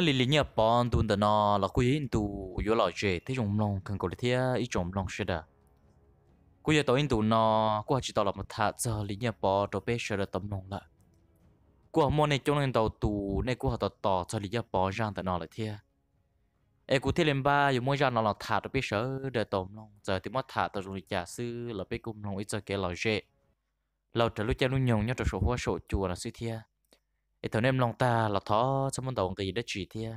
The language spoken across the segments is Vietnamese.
nhớ lì lì nhớ bọn tuần đó nó là quý hiện tu yếu lọ chế thế chúng long cần cầu thế ít chúng long sẽ đã quý giờ tối hiện tu nó qua chỉ tao là một thà giờ lì nhớ bọn đồ bé sẽ là tấm long lại qua môn này trong nên tàu tu này qua tàu tạo cho lì nhớ bọn rằng tại nó lại thế ai cũng thế lên ba dù mỗi giờ nó là thà đồ bé sẽ được tấm long giờ thì mất thà tao dùng giả sư là bé cũng long ít cho cái lọ chế lâu trở lúc cha lúc nhồng nhớ trở số hoa sổ chùa là suy thiê ít thằng em lòng ta là thọ trong món đầu người đã chỉ thia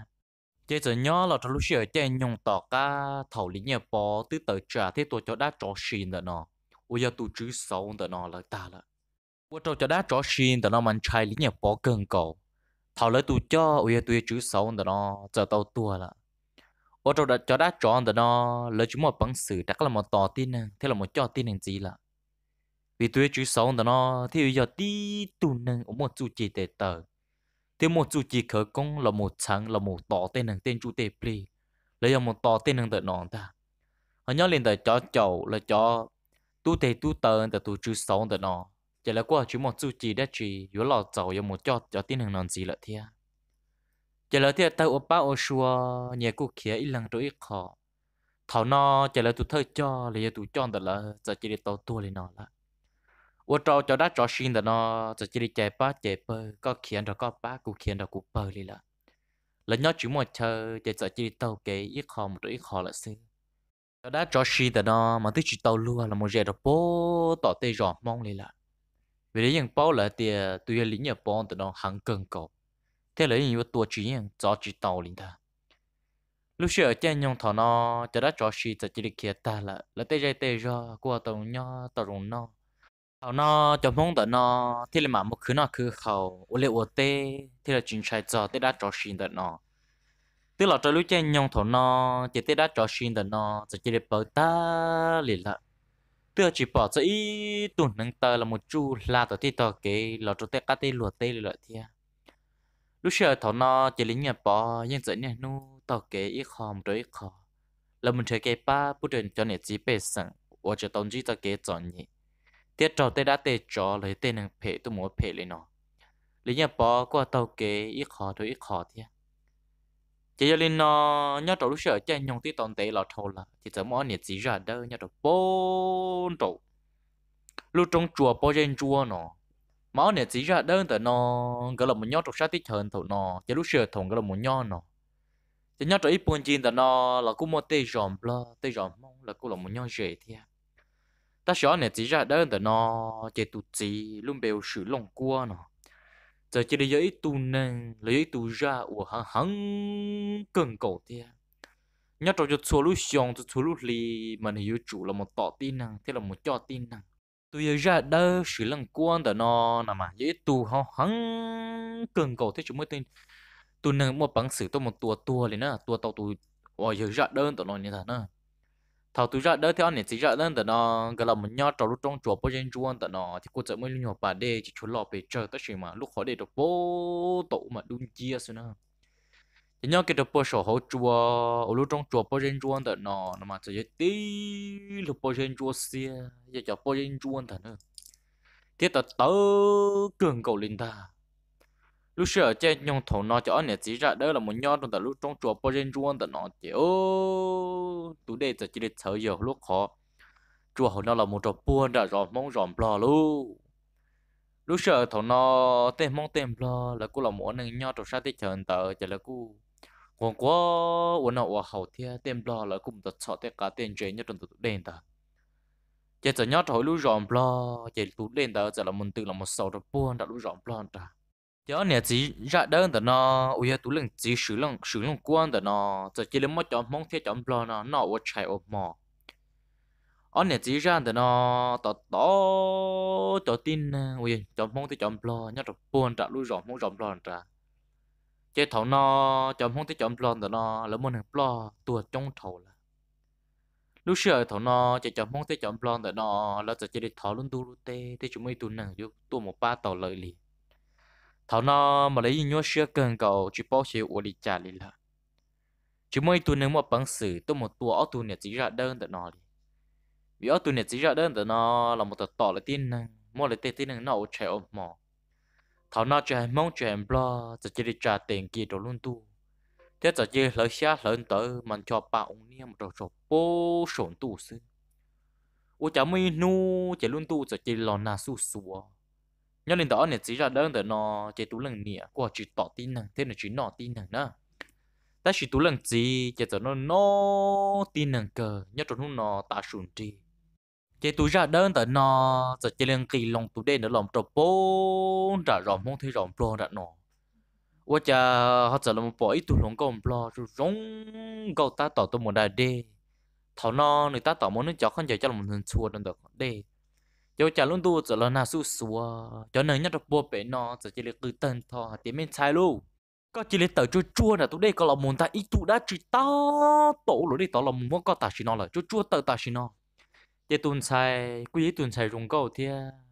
chế giờ nhỏ là thằng lúc xưa chơi nhung tỏ cả thầu lý nhà bò tứ tới trả thế tôi cho đã cho xin đó nó bây giờ tôi chữ xấu đó nó là ta là bây giờ cho đã cho xin đó nó mình chạy lý nhà bò cần cầu thầu lấy tôi cho bây giờ tôi chữ xấu đó nó giờ tao tua là bây giờ đã cho đã cho đó nó lấy chúng một bằng sử chắc là một tỏ tin này thế là một cho tin này gì là vì tôi chữ xấu đó nó thì bây giờ tí tu nâng ở một chu chỉ để tờ thế một chú chỉ khởi công là một sáng là một tỏ tên hàng tên chú tê ple lấy là một tỏ tên hàng tờ nón ta họ nhớ lên tờ cho chậu là cho tu tê tu tờ tờ tu chú sáu tờ nọ chỉ là qua chú một chú chỉ đã chỉ yếu lò chậu yếu một chó cho tên hàng nón gì là thế, chỉ là thia tao ba ô xua nhà cô kia ít lần rồi ít khó thảo nó chỉ là tu thơ cho là tu cho tờ là giờ chỉ để tao tua lên nọ là 我找找到找新的呢，就这里解吧解吧，搞钱的搞吧，顾钱的顾吧里了。lần nhớ chỉ một chơi để giờ chỉ tàu kế ít khó một ít khó là xin cho đã cho xí đó nó mà tới chỉ tàu luôn là một giờ đó bố tỏ tê rõ mong lên là vì những bao là tiền tùy lý nhà bọn tụi nó hàng cần cầu thế lấy những tua chỉ những cho chỉ tàu lên ta lúc xưa trên nhung thọ nó cho đã cho xí giờ chỉ kia ta là là tê dây tê rõ qua tàu nhau tàu rồng nó hầu nó nó, thì là đã cho xin nó, tức là cho lúc chơi nhông thổ nó chỉ tết đã cho xin đợt nó chỉ chỉ được bờ ta liền lợ tức là chỉ bỏ cho ý tuần nâng tờ là một chu là tổ tết tờ kế là cho tết cá tê lùa tê lợi thia lúc xưa thổ nó chỉ lính nhà bỏ nhưng dẫn nhà nu tờ kế ít khom rồi ít khó là mình chơi cái ba bút đền cho nè chỉ bê sẵn và chỉ tông chí tờ kế chọn nhỉ tiết trò tê đã tê trò lấy tê nàng phê tu múa phê lấy nó lý nhà bó qua tàu kế ít khó thôi ít khó thế chỉ cho linh nó ờ, nhớ trò lúc sợ chơi nhung tí tồn tệ lọt thầu là chỉ tớ mỏ nhiệt gì ra đâu nhớ trò bốn trộn lúc trong chùa bao trên chùa nó máu nhiệt gì ra đơn tớ nó gọi là một nhớ trò sát tí hơn thầu nó chỉ lúc sợ thùng gọi là một nhớ nó chỉ nhớ trò ít buồn chín tớ nó là cũng một tê giòm lo tê giòm mong là cũng là một nhớ dễ thế ta xóa này chỉ ra đơn tờ nó chạy tụt chỉ luôn bèo sử lòng cua nó giờ chỉ để lấy tụ nên lấy tụ ra của hắn hắn cần cầu thế nhớ trong cho số lúc xong cho số lúc lì mình hiểu chủ là một tọ tin năng thế là một cho tin năng tụi ra đó sử lòng cua tờ nó nằm mà lấy tụ hắn hắn cần cầu thế chúng mới tin tụ nên một bằng sử tôi một tua tua lên nè tua tàu tụ ôi giờ ra đơn tờ nó như thế nào thầu tú ra đỡ theo anh chỉ ra đơn tận nó gọi là một nhau trò lúc trong chùa bao nhiêu chuông tận nó thì cô chợ mới nhỏ bà đê chỉ chú lọ về chờ tất sự mà lúc họ để được bố tụ mà đun chia xưa nữa thì nhau cái được bố sổ hậu chùa ở lúc trong chùa bao nhiêu chuông tận nó nó mà chỉ tí lúc bao nhiêu chuông xia giờ cho bao nhiêu chuông tận nó thế ta tớ cường cầu linh ta lúc xưa chơi nhung thổ nó cho anh chỉ ra đó là một nhau trong tờ lúc trong chùa bơi trên ruộng tờ nó chỉ ô tụi đây giờ chỉ để sợ giờ lúc khó chùa hồi nó là một trò buôn đã rồi mong rộm bò luôn lúc xưa thổ nó tên mong tên bò là cũng là một anh nhau trong sát tích chờ tờ chỉ là cô còn quá uốn nó ở hậu thế tên bò là cũng tật sợ tất cả tên chơi nhất trong tụi đen tờ chỉ giờ nhau trổi lúc rộm bò chỉ tụi đền tờ chỉ là một từ là một sầu trò buôn đã lúc rộm bò tờ cho nè chỉ ra đơn tờ nó ui ha tú lần chỉ sử lần sử lần quan tờ nó giờ chỉ lên một chọn mong theo chọn lo nó nó ở chạy ở mò ở nè chỉ ra tờ nó tò tò tờ tin ui chọn mong theo chọn lo nhớ được buồn trả lui rộng mong rộng lo trả chế thầu nó chọn mong theo chọn lo tờ nó là muốn hàng lo tua trong thầu là lúc xưa thầu nó chế chọn mong theo chọn lo tờ nó là giờ chỉ để thầu luôn tu luôn tê để chúng mình tu nặng chứ tu một ba tàu lợi liền thảo nó mà lấy nhớ xưa cần cầu chỉ bao xíu ủa đi trả lý là chỉ mới tu nếu một bằng sử tu một tua ở tu nè chỉ ra đơn tự nó đi vì ở tu nè chỉ ra đơn tự nó là một tờ tỏ là tin năng mua là tiền tin năng nó chạy ôm mò thảo nó chạy mong chạy blo chỉ chỉ đi trả tiền kia đồ luôn tu thế chỉ chỉ lấy xa lớn tới mà cho bà ông nia một đồ cho bố sổn tu sư ủa chả mới nu chỉ luôn tu chỉ chỉ lo na su sùa nhớ lên đó này chỉ ra đơn để nó chế tú lần nè qua chỉ tỏ tin năng thế là chỉ nọ tin năng đó ta chỉ tú lần gì chế cho nó nó tin năng cờ nhớ cho nó ta sùn trì chế tú ra đơn để nó giờ chế lần kỳ lòng tú đen để lòng trộn bốn ra rộm không thấy rộm pro ra nó qua cha họ giờ làm bỏ ít tú lòng công pro rồi rong gầu ta tỏ tôi một đại đê thảo nó người ta tỏ muốn nó cho con giờ cho một thường chua đơn được đê cho chả luôn tu giờ là na su sủa cho nên nhất là bố bể nó giờ chỉ là cứ tên thọ thì mình sai luôn có chỉ là tờ chua chua là tôi đây có là muốn ta ít tụ đã chỉ tao tổ rồi đi tao là muốn có ta chỉ nó là chua chua tờ ta chỉ nó thì tuần sai quý tuần sai rung cầu thì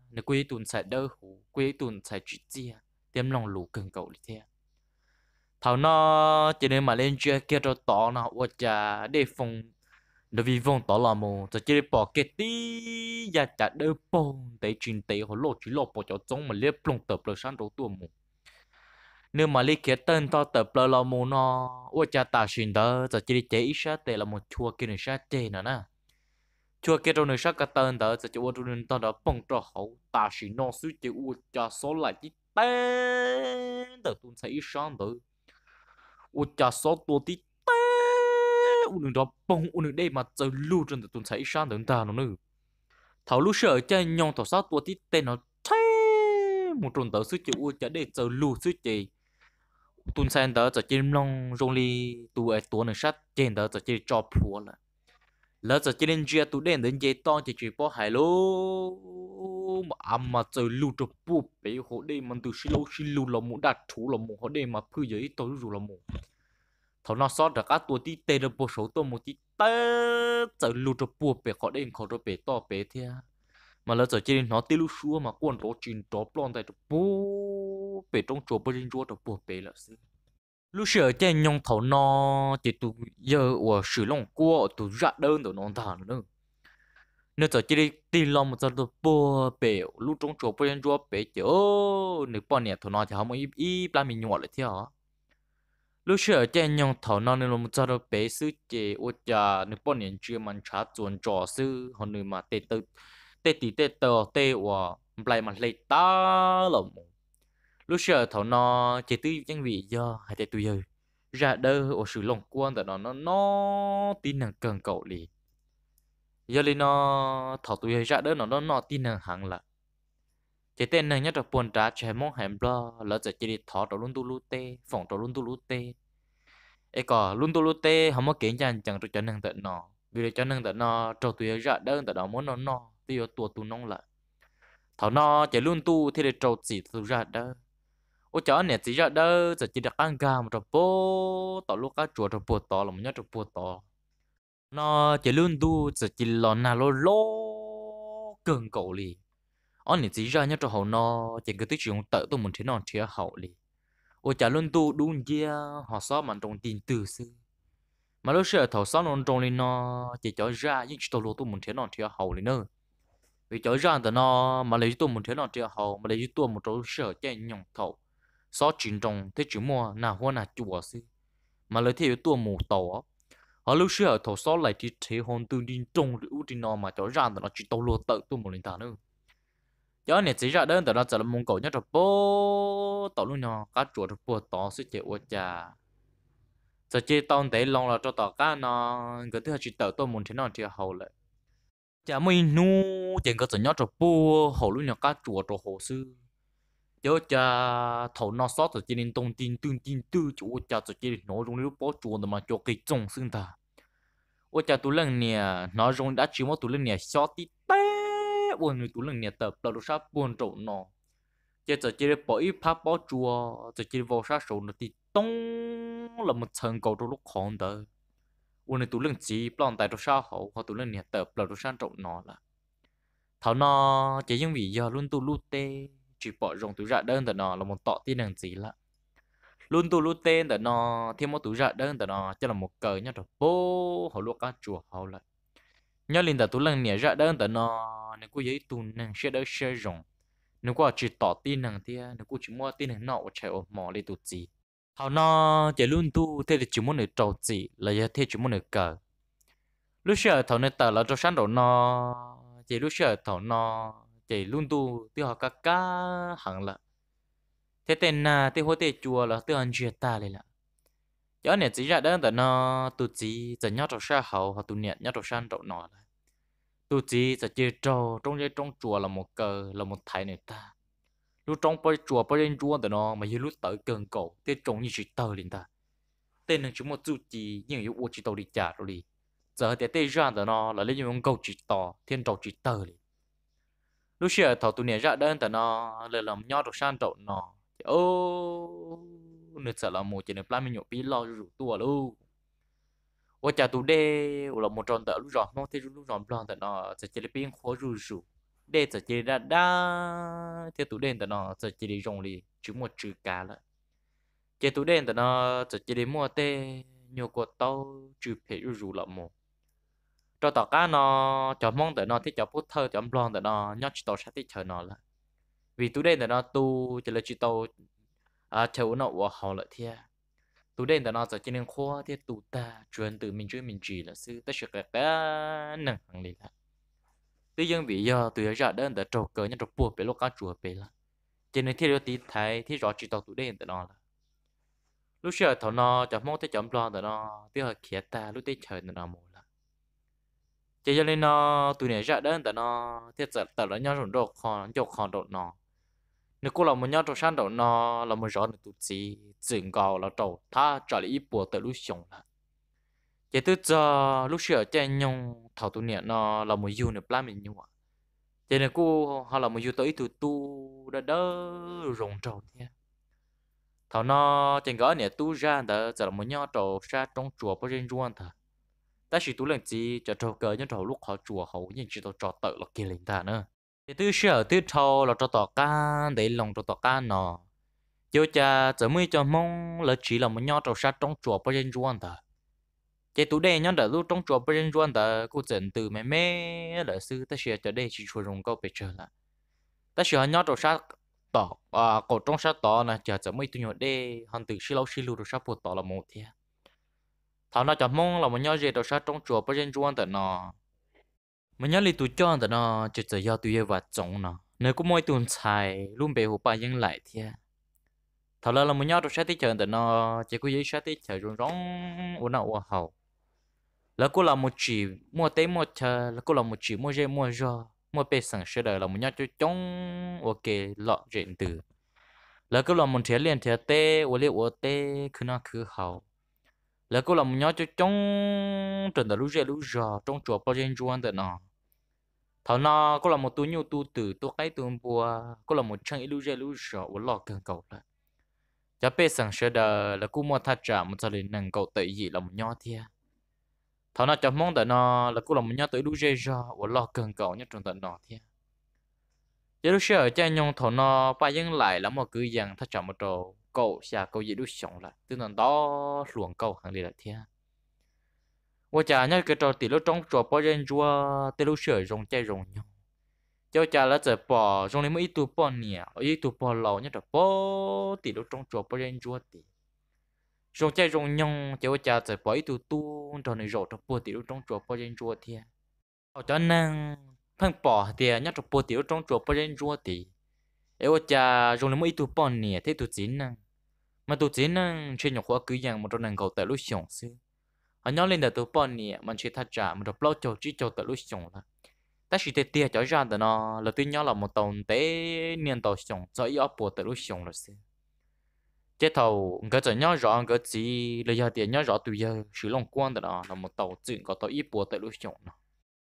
nếu quý tuần sai đỡ hủ quý tuần sai chỉ chi, à, tiêm lòng lù cần cầu thì thảo nó chỉ nên mà lên chơi kia cho tỏ nó hoặc là để phòng nó vi vong tỏ là mồ cho chơi bỏ cái tí ya chả đỡ bông để chuyện tế hồ lộ chỉ lộ bỏ cho trống mà liếc plong tập lơ sáng đầu tuồng mù. nếu mà liếc cái tên to tập lơ là mồ nó ua cha ta xin đỡ chỉ chơi chế ít sát tế là một chua kia nữa sát chế nữa nè chua kia đâu nữa sát cái tên đó đỡ cho chơi ua đâu nữa đó bông cho hậu ta xin nó suy chơi ua cha số lại chỉ tên đỡ tuần ý sáng đó ua cha số tua tí u nương đó bông u nương đây mà giờ lưu trên tụi thấy sang đến ta nữa thảo lưu sợ chơi nhong thảo sát tua tít tên nó thế một tròn tớ sư chịu u chả để giờ lưu sư chị tuần sang đó giờ chim long rong li tụi ai tua nương sát trên đó giờ chơi cho phùa là lỡ giờ chơi lên chia tụi đen đến chơi to chỉ chỉ bỏ hải lô mà âm mà giờ lưu cho bụp bị họ đây mình từ xí lâu xí lưu là muốn đặt thủ là muốn họ đây mà phơi giấy tôi rủ là muốn thầu nó sót được các tổ tí tê được bộ số tôi một tí tê giờ lụt được bùa bể khó đến khó được bể to bể thế mà lỡ giờ trên nó tê lúc xưa mà quân đó chín đó plon tại được bố bể trong chỗ bên chỗ được bùa bể là gì lúc xưa trên nhông thầu nó chỉ tụ giờ ở sử long cua tụ ra đơn tụ nó thằng nữa nếu giờ chỉ đi lòng một giờ tụ bùa bể lúc trong chỗ bên chỗ bể chỗ nếu bọn này thầu nó thì không ít ít là mình nhọ lại thế hả lúc xưa chơi nhong thầu non nên làm cho nó bé sư chế ô cha nếu bọn nhân chưa mang trả chuẩn trò sư họ nên mà tê tư tê tì tê tờ tê hòa lại mà lấy ta lộn lúc xưa thầu nó chế tư chẳng vị do hai tê tôi giờ ra đơ ở sự lòng quan tại nó nó nó tin năng cần cầu lì giờ lên nó thầu tôi ra đỡ nó nó tin năng hàng lại chỉ tên này nhất là buồn trả trẻ mong hẹn blo lỡ giờ chỉ đi thọ trò luôn tu lu tê phòng trò luôn tu lu tê ấy có luôn tu lu tê không có kiến chẳng chẳng cho nâng tận nó vì cho nâng tận nó trò tụi ra đơn tận đó muốn nó no tuy ở tua tu nông lại thọ no chỉ luôn tu thì để trâu chỉ tu ra đơn ô chó nè chỉ ra đơn giờ chỉ đặt ăn gà một trò bố tọ lúc cá chùa trò bùa tọ là một nhát trò bùa tọ nó chỉ luôn tu giờ chỉ lò nà lô lô cường cầu liền ông nhìn gì ra nhớ cho hậu nó chỉ cái tích chuyện tự tôi muốn thế nào thế hậu đi. Ôi chả luôn tu đúng chia họ xó mà trong tin từ xưa mà lúc xưa thầu xó nó trong lên nó chỉ cho ra những chỗ lô tôi muốn thế nào thế hậu liền nữa vì cho ra thì nó mà lấy tôi muốn thế nào thế hậu mà lấy tôi một chỗ sở chạy nhộng thầu xó chuyện trong thế chuyện mua nào hoa nào chùa xí mà lấy theo tôi mù tàu họ lúc xưa thầu xó lại thì thế hồn tương đi trong ưu tiên nó mà cho ra thì nó chỉ tàu lô tự tôi muốn lên ta nữa cho nên chỉ ra đơn từ đó là mông cổ nhất rồi bố tổ luôn nhau cá chuột rồi bố tao sẽ chịu ủa cha sẽ chỉ tao để lòng là cho tổ cá nó cái thứ hai chỉ tổ tôi muốn thế nào thì hậu lại cha mày nu chuyện cái chuyện nhất rồi bố hậu luôn nhau cá chuột rồi hồ sư cho cha thầu nó sót rồi chỉ nên tông tin tương tin tư chủ cha rồi chỉ nói trong lúc bố chuột mà cho cái trồng sinh ta ủa cha tụi lần nè nói trong đã chỉ một tụi lần nè sót tít buồn người tú lần nhà tập đầu lúc sắp buồn trộn nó chơi trò chơi để bỏ ít pháp bỏ chùa giờ chỉ vào sát số nó thì tông là một thần cầu trong lúc khổng đó buồn người tú lần chỉ bọn tại trong sao hậu họ tú lần nhà tập đầu lúc sắp trộn nó là thảo nó chỉ những vị giờ luôn tu lu tê chỉ bỏ rồng tú dạ đơn tờ nó là một tọt tin đằng gì lạ luôn tu lu tên tờ nó thêm một tú dạ đơn tờ nó chỉ là một cờ nhá rồi bố họ luôn cá chùa họ lại nhớ linh đã tu lần nhẹ ra đơn tại nó nếu cô giấy tu năng sẽ đỡ sẽ rộng nếu cô chỉ tỏ tin năng thì nếu cô chỉ mua tin năng nọ chạy ôm mỏ lấy tu gì hầu nó chạy luôn tu thế thì chỉ muốn được trầu gì là giờ thế chỉ muốn được cờ lúc xưa thầu nên tờ là cho sáng đầu nó chạy lúc xưa thầu nó chạy luôn tu tiêu họ cá cá hẳn là thế tên là tiêu hoa tiêu chùa là tiêu anh chia ta lên là chó này chỉ ra đơn tại nó tu gì giờ nhau trầu sa hậu họ tu niệm nhau trầu san trầu nọ là tu chỉ sẽ chơi trò trong cái trong chùa là một cờ là một thầy này ta lúc trong bao chùa bao lên chùa thì nó mà như lúc tới cần cổ tên trồng như chỉ tờ liền ta tên là chúng một tu chỉ nhưng yếu uất chỉ tàu đi trả rồi đi giờ thì tên ra thì nó là lấy những câu chỉ tờ thiên trò chỉ tờ liền lúc xưa thọ tụi này ra đơn thì nó là làm nho được sang trộn nó ô nửa sợ là một chỉ nửa plasma mình nhộn pi lo rủ tua luôn 我家都得我了么装的路上，么在路上不让的呢，在这里边活入入，得在这里哒哒，在都得的呢，在这里用力只么只干了，在都得的呢，在这里么得 nhiều có tàu chụp phải rủ rủ lắm mồ cho tàu cá nó cho mong để nó thích cho bút thơ cho blon để nó nhóc chỉ tàu sát thích chờ nó là vì tôi đây là nó tu chỉ là chỉ tàu à chờ nó của họ lại thiệt tụ đen đó nó giờ cho nên khoa thì tụ ta chuyên từ mình chơi mình chỉ là sư tất sẽ cái cái năng hàng lý là tuy nhiên vì do tụi ra đến đã trâu cờ nhân trâu buộc bị lúc cá chùa bị là cho nên thiết yếu tí thấy thi rõ chỉ tàu tụ đen đó nó là lúc xưa thằng nó chọn mong tới chọn lo đó nó tiếc hơi khía ta lúc tới trời nó mù là cho nên ờ, nó tụi này ra đến đó nó thiết giật tao nó nhau rộn đồ khó nhau khó đồ nó nếu cô là một nhau trong sáng đầu nó là một rõ được tụt gì dựng gò là trầu ta trở lại ít bùa tới lúc sống là chỉ từ giờ lúc xưa trên nhung thảo tu niệm nó là một yêu nè plan mình nhung ạ chỉ nếu cô họ là một yêu tới từ tu đã đỡ rồng trầu nha thảo nó trên gõ nè tu ra đã giờ là một nhau trầu ra trong chùa bao nhiêu ruộng thà ta chỉ tu lần gì cho trâu cờ nhân trầu lúc họ chùa hầu nhìn chỉ tao trò tự là kỳ lên ta nữa thì tôi sợ tôi thâu là cho tỏ cá để lòng cho tỏ cá nọ cho cha giờ mới cho mong là chỉ là một nhau trâu sát trong chùa bao nhiêu anh ta cái tụ đây nhau đã lúc trong chùa bao nhiêu anh ta cô dẫn từ mẹ mẹ là sư ta sẽ cho đây chỉ chùa rồng câu bề chờ là ta sẽ nhau trâu sát tỏ à cổ trong sát tỏ là chờ giờ mới tụi nhau đây hàn từ xí lâu xí lù trâu sát bộ tỏ là một thế thằng nó cho mong là một nhau gì trâu sát trong chùa bao nhiêu anh ta nọ mà nhớ li tụi chọn tao nó chỉ chỉ do tụi và trống nó nếu có mỗi tuần xài luôn bề hụp ba dân lại thì thảo là là mà nhớ tụi sẽ tới chờ tao nó chỉ có giấy sẽ tới chờ rong rong uốn nào uốn hậu là cô là một chỉ mua té mua chờ là cô là một chỉ mua dây mua do mua bê sẵn sẽ đời là một nhớ cho chống ok lọ chuyện từ là cô là một thế liền thế tê u liệu u tê cứ nó cứ hậu là cô là một nhớ cho chống trần tao lúc dây lúc giờ trong chùa bao nhiêu anh tao nó thảo nó có là một tu nhiều tu từ tu cái tu bùa có là một chân ilu je lu sợ của lọ cần cầu là cho bé sẵn sơ đờ là cú mua thắt chặt một thời nâng cầu tự gì là một nho thia thảo nó cho mong đợi nó là cú là một nho tự ilu je sợ của lọ cần cầu nhất trong tận nọ thia giờ lúc sợ cha nhung thảo nó ba dân lại là một cứ dân thắt chặt một trầu cầu xà cầu gì lúc sống là từ nọ đó luồng cầu hàng đi là thia 我家那个着地了装着把人做地了水溶在溶 nhau cho cha là giờ bỏ trong này mới tụ bỏ nè ít bỏ lâu nhất là bỏ thì lúc trong chùa bỏ lên chùa thì rồi chạy rong nhong cho cha giờ bỏ ít tu trong này rồi trong bỏ thì lúc trong chùa bỏ lên chùa thì ở cho năng phăng bỏ thì nhất là bỏ thì lúc trong chùa bỏ lên chùa thì ấy cha trong này mới tụ bỏ nè thế tụ chín năng mà tụ chín năng trên nhỏ khóa cứ rằng một trong nàng cầu tại lúc sống xưa anh nhớ lên đầu tôi bọn nè mình chỉ thắt chặt mình đọc lâu chỗ chỉ chỗ tự lúc chồng là ta chỉ thấy tiếc cho ra đó nó là tôi nhớ là một tàu tế niên tàu chồng cho ý ấp tự lúc chồng là gì chế thầu cái chỗ nhớ rõ cái gì là giờ tiền nhớ rõ tụi giờ sử lòng quan đó là một tàu chuyện có tàu ý bùa tự lúc chồng nó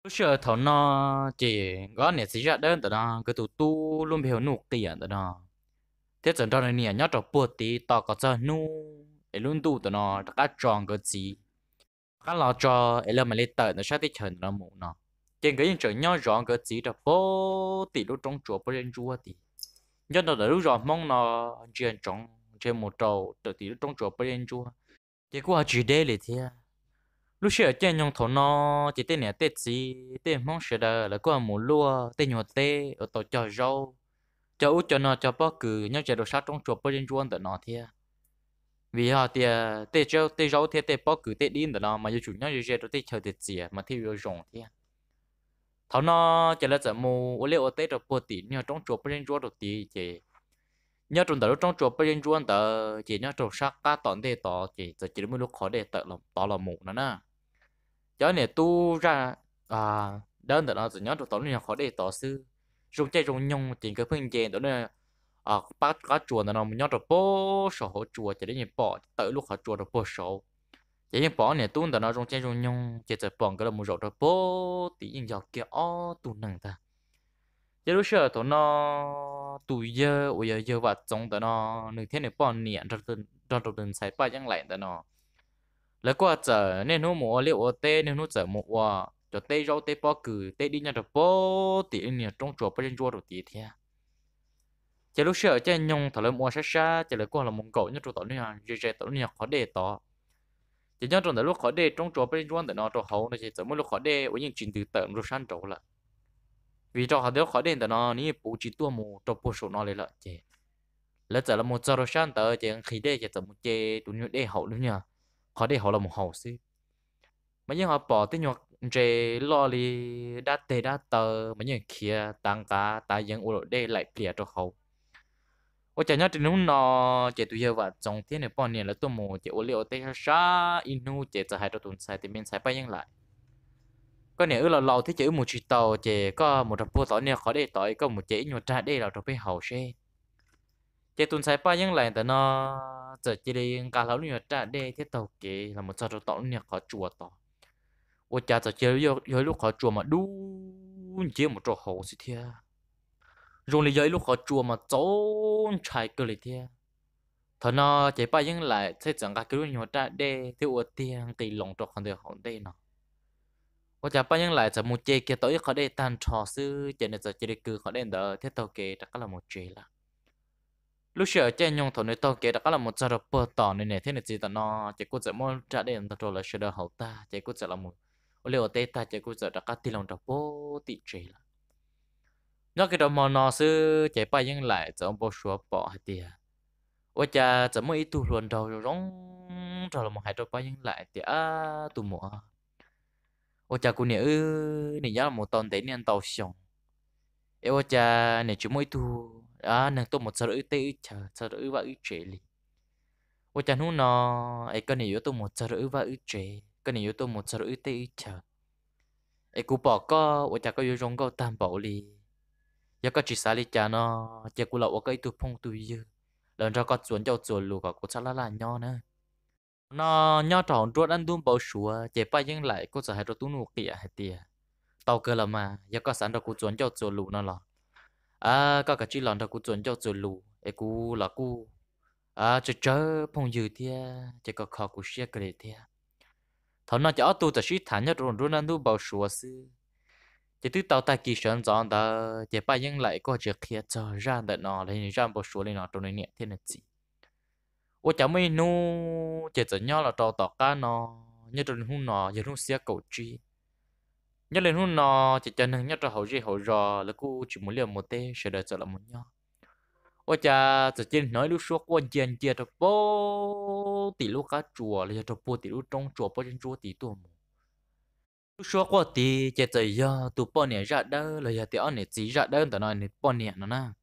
lúc xưa thầu nó chỉ có nè chỉ ra đơn đó cái tụ tu luôn hiểu nụ tiền đó thế trận đó này nhớ trò bùa tí tao có cho nu để luôn tu đó nó đã tròn cái gì cái lo cho ấy là mà lên tờ nó sẽ tích chừng nó mù nó trên cái chuyện nhau rõ cái gì đó vô tỷ lúc trong chùa bên trên chùa thì nhân nó đã lúc rõ mong nó chuyện trong trên một trầu từ tỷ lúc trong chùa bên trên chùa chỉ qua chỉ để là thế à? lúc xưa trên nhung thổ nó chỉ tên này tên gì tên mong sẽ đờ là qua mù lúa tên nhỏ tê ở tổ cho rau cho út cho nó cho bao cử nhau chạy đồ sát trong chùa bên trên chùa tự nó thế à? vì họ ờ, thì tê châu tê rau thì tê bó cử tê đi nữa nó mà yêu chủ nhau yêu chơi tê chơi tê chia mà thi yêu rồng thì thảo nó chỉ là giờ mù ở liệu tê được bò tỷ nhau trong chuột bên chùa được tỷ chỉ nhau trong đó trong chuột bên chùa đó chỉ nhau trong sát cá tòn tê tỏ chỉ giờ chỉ mới lúc khó để tợ lòng tỏ lòng mù nữa nè cho nên tu ra à đơn đó nó chỉ nhau trong tỏ nhau khó để tỏ sư dùng chơi dùng nhung chỉ cái phương diện đó nữa ờ bác có chùa nó nhớ được bố sổ hổ chùa chỉ để nhìn bỏ tự lúc họ chùa được bố sổ chỉ nhìn bỏ này tuôn tao nó trong trên trong nhung chỉ chỉ bỏ cái là một rổ được bố tí nhìn dọc kia ó tuôn nặng ta chỉ lúc xưa tụi nó tụi giờ ôi giờ giờ vật trong tụi nó nửa thiên này bỏ niệm trong tuần trong tuần sai ba chẳng lại tụi nó lấy qua chờ nên nó mua liệu ô tê nên nó chờ mua cho tê rau tê bỏ cử tê đi nhà được bố tí nhìn trong chùa bên chùa được tí thế chỉ lúc sợ chỉ nhung thằng lớn mua sát sát chỉ là qua là mông cổ nhưng trụ tổ này dễ dễ tổ này khó đề tỏ chỉ nhớ trong đó lúc khó đề trong chỗ bên ruộng để nó chỗ hậu này chỉ chỉ mỗi lúc khó đề ở những chuyện từ tận rồi sang chỗ là vì cho họ đéo khó đề để nó ní bù chỉ tua mù cho bù số nó lấy lợi chỉ lỡ trở là một giờ rồi sáng tới chỉ khi đề chỉ chỉ một chế tụi nhau đề hậu nữa nha khó đề hậu là một hậu xí mà những họ bỏ tới nhọt chế lo li đã tê đã tờ mà những kia tăng cá ta dân ở đây lại bìa cho hậu 我讲讲这种呢，这都要话中天的半年了，多么这我了得啥，一路这这还到东西这边才反应来。ก็เนี่ยเออเราเราที่จะมุชิตาเจก็มุดพูดตอนเนี่ยเขาได้ต่อยก็มุดเจอินวดได้เราจะไปเห่าเช่เจตุนใช้ป้ายังไงแต่เนาะจะเจริญการเราเนี่ยจะได้ที่เต่าเกเราหมดจะต่อเนี่ยเขาจัวต่อว่าจะจะเจริญยอยลูกเขาจัวมาดูเจมุดจะเห่าสิเทีย rồi lý giấy lúc họ chùa mà trốn chạy cơ lý thế thằng nó chế ba những lại thế chẳng cả cái nhỏ ra để thế ủa tiền tỷ lòng trọc không được họ đê nó có chả ba những lại sẽ một chế kia tới họ đê tan trò sư chế này chả chế đi cứ họ đê đỡ thế tàu kế chắc là một chế là lúc sửa chế nhung thằng này tàu kế chắc là một giờ rồi bơ tỏ này này thế này chỉ tao nó chỉ có sẽ muốn trả đê tao rồi là sửa được hậu ta chỉ có sẽ là một ô liều ta chỉ có sẽ đã chắc tỷ lòng trọc bố tỷ chế là nó cái đó mà nó sư chạy bay nhưng lại cho ông bố xóa bỏ hết đi à ôi cha cho mấy tu luôn đầu rồi rong trở lại một hai trâu bay nhưng lại thì à tu mỏ ôi cha cô nhớ này nhớ là một tuần đấy nên tàu xong em ôi cha này chúng mấy tu à nàng tôi một sợ rưỡi tê chờ sợ rưỡi và ư trễ li ôi cha nó nó ấy cái này yếu tôi một sợ rưỡi và ư trễ cái này yếu tôi một sợ rưỡi tê chờ ấy cú bỏ co ôi cha có yếu rong co tam bảo li giờ có chỉ xài đi chả nó giờ cũng là lậu cái tu phong tu dư lần ra có chuẩn cho chuẩn luôn cả cũng chắc là là nho nữa nó nho tròn ruột ăn tuôn bầu sủa chỉ phải nhưng lại cũng sợ hết rồi tu nụ kia hết tiệt tàu cơ là mà giờ có sẵn rồi cũng chuẩn cho chuẩn luôn nó lọ à có cả chỉ lần ra cũng chuẩn cho chuẩn luôn ấy cũng là cũng à chơi chơi phong dư tiệt chỉ có khó cũng xia cái tiệt thằng nó chỉ ở tu chỉ thằng nhất rồi ruột ăn tuôn bầu sủa xưa chỉ tức tàu ta kỳ sơn gió đó chỉ ba những lại có chỉ kia cho ra đợt nọ lên ra bộ số lên nọ trong này nhẹ thế này gì ô cháu mới nu chỉ cho nhau là trò tỏ cá nọ như trong hôn nọ giờ hôn xe cầu chi nhớ lên hôn nọ chỉ cho nàng nhớ cho hậu gì hậu rò là cô chỉ muốn liền một tê sẽ đợi cho là một nhau ô cha từ trên nói lúc suốt quan chiến chia cho bố tỷ lúc cá chùa là cho bố tỷ lúc trong chùa bố trên chùa tỷ tuồng 说过的这这呀，都半年热的了呀，第二年只热的，等到你半年了呢。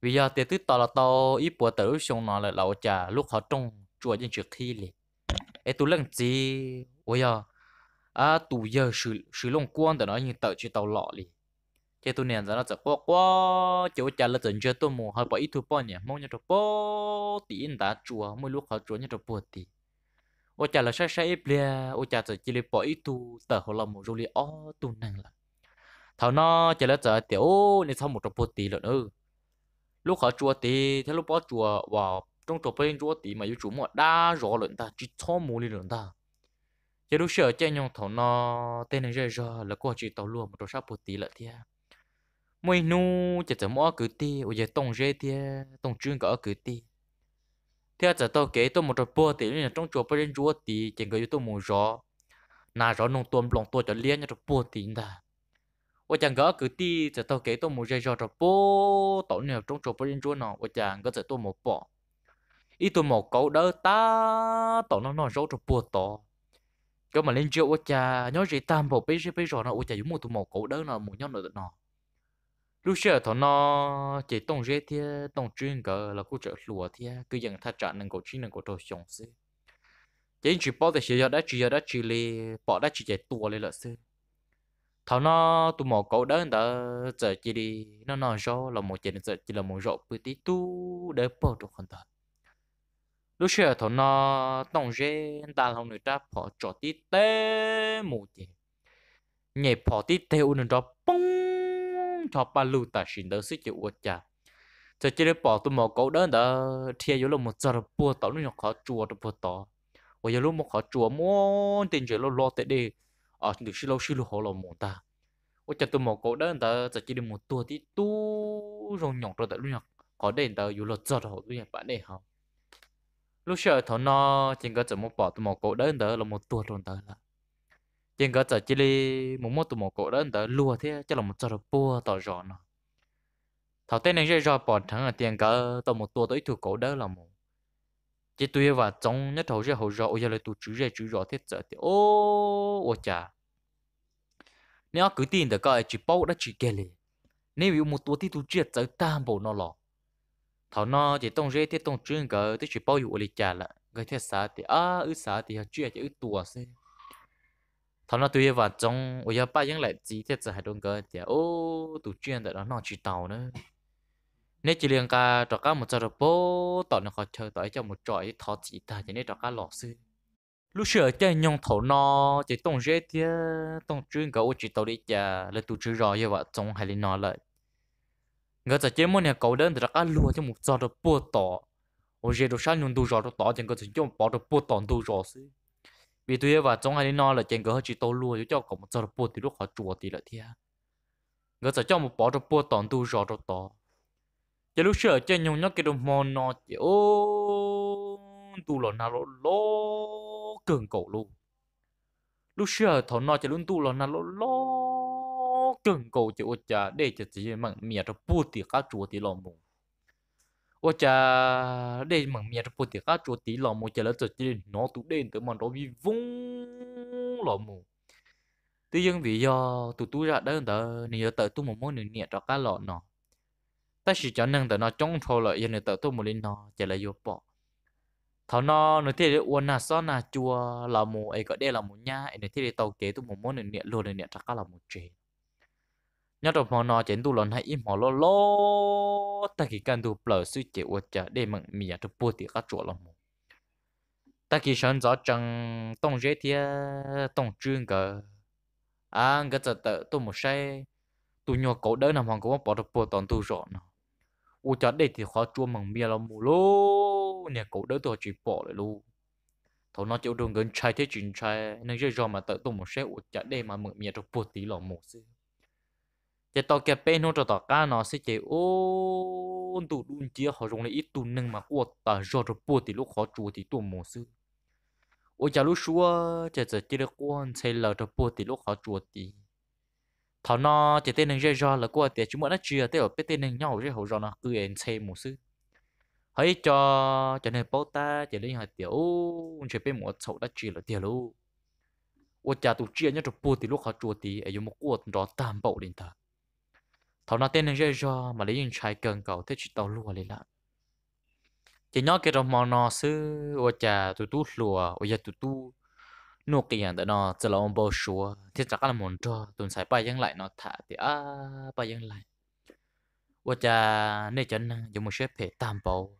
vì giờ tiền tức tao là tao ít bữa tới xong nó là lão cha lúc họ trong chùa dân trước khi liền ấy tụi lần gì ôi giờ à tụi giờ sử sử long quan tao nói như tao chỉ tao lọ liền thế tụi nè giờ nó sẽ quá quá chỗ cha là dần chơi tụi mù họ bỏ ít tụi bao nhỉ mong nhớ tụi bao tí ta chùa mỗi lúc họ chùa nhớ tụi bao tí ô chả là sai sai ít lia ô chả chỉ lấy bỏ ít tu tờ hồ lòng một rồi lia ó tu năng là thảo nó chả là giờ tiểu nên sau một trăm bốn tỷ lợn ư lúc họ chùa tí thế lúc bỏ chùa vào trong chùa bên chùa tí mà yêu chủ một đa rõ lợn ta chỉ cho mù đi lợn ta chỉ lúc sợ chơi nhau thảo nó tên này rồi rồi là cô chỉ tàu luôn một trăm sáu bốn tỷ lợn thia mỗi nu chả chả mỗi cử ti ô giờ tông rê thia tông chuyên cả cử ti theo giờ tôi kể tôi một trò bùa thì nên trong chùa bên rùa thì chỉ người tôi muốn rõ nà rõ nông tuần lòng tôi cho liên cho bùa thì ta và chẳng gỡ cứ đi giờ tôi kể tôi một dây rõ trò bùa tổ này trong chùa bên rùa nó và chẳng gỡ giờ tôi một bỏ ít tôi một cậu đỡ ta tổ nó nó rõ trò bùa tổ cái mà lên rượu và chả nhớ gì tam bộ bên bên rõ nó và chả dùng một tôi một cậu đỡ nào một nhóm nữa nó lúc xưa thọ nó chỉ tông rễ thì tông chuyên cờ là cô trợ lùa thì cứ dần tha trả nên cổ chi nên cổ đồ chồng sư chỉ chỉ bỏ thì chỉ đã chỉ đã chỉ lì bỏ đã chỉ chạy tua lên là sư thọ nó tụ mò cậu đó đã giờ chỉ đi nó nó rõ là một chỉ giờ chỉ là một rõ bự tí tu để bỏ được hoàn toàn lúc xưa thọ nó tông rễ ta không được ra bỏ trò tí tê một chuyện, nhảy bỏ tí tê u nó đó bông cho ba lưu ta xin đỡ xích chịu uất cha giờ chỉ để bỏ tụi mỏ cổ đơn đó thiệt yếu lúc một giờ bùa tao nó khó chùa được bùa tao và giờ lúc một khó chùa muốn tiền chuyện lo lo tệ đi ở ờ, được xí lâu xí lâu hồ lo mỏ ta ôi chặt tụi mỏ cổ đơn đó giờ chỉ để một tua tí tu rồi nhỏng rồi tao lúc khó đến đó yếu lúc giờ hồ tụi bạn này không lúc sợ thằng nó chính có chỉ một bỏ tụi mỏ cổ đơn đó là một tua rồi đó là trên cái giờ chỉ li một mốt tụ một cổ đó tớ lùa thế chắc là một giờ bùa tỏ rõ nó thảo tên này rồi rồi bọn thằng là tiền cỡ tao một tua tới thủ cổ đó là một chỉ tuy và trong nhất hậu rồi hậu rồi ôi giờ lại tụ chữ rồi chữ rõ thế giờ thì ô ô chà nếu cứ tin được coi chỉ bao đã chỉ kể liền nếu bị một tua thì tụ chết giờ tam bộ nó lọ thảo nó chỉ tông rễ thì tông chuyên cỡ tới chỉ bao yêu lịch chả là người thế xã thì à ư xã thì chuyện chỉ ư tua xem thằng nó tụi vào trong ôi giờ ba lại chỉ thiết giờ hai đông cơ thì ô tụ chuyện tại đó nó chỉ tàu nữa nếu chỉ liên cả trò cá một trò được bố tỏ nó khó chơi tỏ cho một trò thọ chỉ ta chỉ nên cá lọ sư lúc sửa chơi nhông thổ nó chỉ tông dễ thì tông chuyên cái ô chỉ tàu đi chả là tụ chữ rồi như vậy trong hai linh nó lại ngờ giờ chỉ muốn nhà cầu đơn thì trò cá lùa cho một trò được bốn tỏ ô giờ đồ sáng nhung đủ rồi được tỏ chỉ có chỉ cho bỏ được bố tỏ đủ rồi vì tôi và trong hai nó là chèn gỡ chỉ tàu lúa cho có một giờ bộ thì lúc họ chùa thì là thia gỡ giờ cho một bỏ cho bộ tòn tu rò cho tò giờ lúc sợ chèn nhung nhóc cái đồng mò nó chỉ ô tu lò nào lò lỗ cường cổ luôn lúc sợ thọ nó chỉ luôn tu lò nào lò lỗ cường cổ chỉ ô chả để chỉ chỉ mặn mía cho bộ thì các chùa thì lò mùng 我家这门面是不得啊，做地老木家了做地老土地得嘛，老比翁老木。tuy nhiên vì do tụ tụ ra đó tờ nếu tờ tụ một món nữa nhẹ cho cá lọ nó ta chỉ cho nên tờ nó trong thô lợi giờ nếu tờ tụ một linh nó chỉ là vô bỏ thọ nó nó thế để uốn na so na chua là mù ấy có đây là mù nha ấy thế để tàu kế tụ một món nữa nhẹ luôn nữa nhẹ cho cá là mù chế nhớ được món nó chén tu lon này im mỏ lo ta kỳ cần tu bờ suy chế uất chả để mặn mì à tu bùa thì các chỗ lắm ta kỳ sẵn rõ chẳng tông dễ thì tông chuyên cờ à cái giờ tự tu một say tu nhỏ cổ đỡ nằm hoàng cũng bỏ được bùa toàn tu rõ nó u chả để thì khó chua mặn mì à lắm mù nhà nè cổ tôi chỉ bỏ lại luôn thầu nó chịu đường gần trái thế chuyện trái, nên rồi mà tự tu một say u chả để mà mặn mì à tu bùa tí lắm mù gì chế tao kia bên nó cho tao cá nó sẽ chế ô tụ đun chia họ dùng lại ít tụ nâng mà của ta rồi được bùa thì lúc họ chùa thì tụ mồ sư ô chả lúc xưa chế chỉ chế được quan xây lờ được bùa thì lúc họ chùa thì thọ nó chế tên nâng ra rồi là của thì chúng nó chia tên ở bên tên nâng nhau rồi họ rồi nó cười em xây mồ sư hãy cho cho nên bảo ta chế lấy hỏi tiểu chế bên một sầu đã chia là tiền luôn ô chả tụ chia nhớ rồi bùa thì lúc họ chùa thì ấy dùng một cuộn đó tam bảo lên ta thảo nó tên là dây do mà lấy những trái cần cầu thế chỉ tàu lùa lên lại chỉ nhớ cái đồng mò nó sư ô chà tụ tụ lùa ô giờ tụ tụ nô kiện tại nó chỉ là ông bố xúa thế chắc là muốn cho tuần sai bay dân lại nó thả thì à bay dân lại ô chà nè chân dùng một xếp hệ tam bầu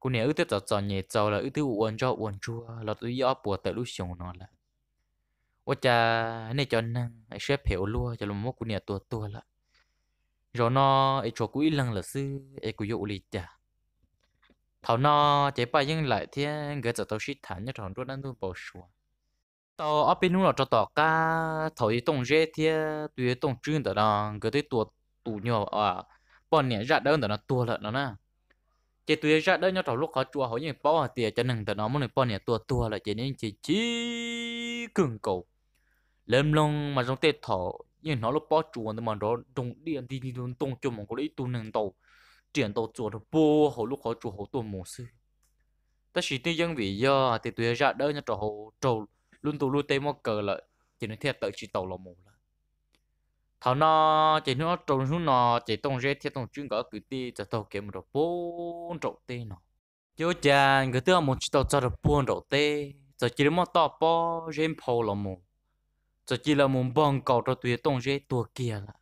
cô nè ưu tiếp cho cho nhẹ cho là ưu tiếp uốn cho uốn chua là tôi gió bùa tự lúc xuống nó là ô chà nè chân xếp hệ lúa cho là một cô nè tua tua lại rồi nó ấy cho cúi lăng là sư ấy cúi dụ lì chả thảo nó chế bài nhưng lại thiên người ta tao shit thản nhất thằng đốt đang đun bầu sủa tao ở bên nó cho tao cá thảo ý tông dễ thiên tùy tông chuyên đó đó người ta tuột tù nhỏ, à bọn nhẹ ra đơn đó nó tua lợn đó nè chế tùy ra đơn nhau thảo lúc có chùa hỏi những bao à tiền cho nừng đó nó muốn bọn nhẹ tua tua là chế nên chỉ chỉ cứng cầu lem long mà trong tết thảo nó lúc bỏ chuột mà đó đồng điện đi đi đồng đồng cho mong có lấy tu nâng đầu triển đầu được bố hồ lúc họ chuột hậu tu mổ sư ta chỉ tin dân vì do thì tụi ra đỡ nhà trò hậu trâu luôn tu luôn tê mò cờ lại chỉ nói thiệt tự chỉ tàu là mù là thảo nó chỉ nói trầu xuống nó chỉ tông rễ thiệt tông chuyên gỡ cử ti cho tàu kiếm được bốn trậu tê nó chứ chàng cái thứ một chỉ tàu cho được bốn trậu tê giờ chỉ mất to bỏ rên phô là mù giờ chỉ là muốn bong cầu cho tụi tông dễ tua kia là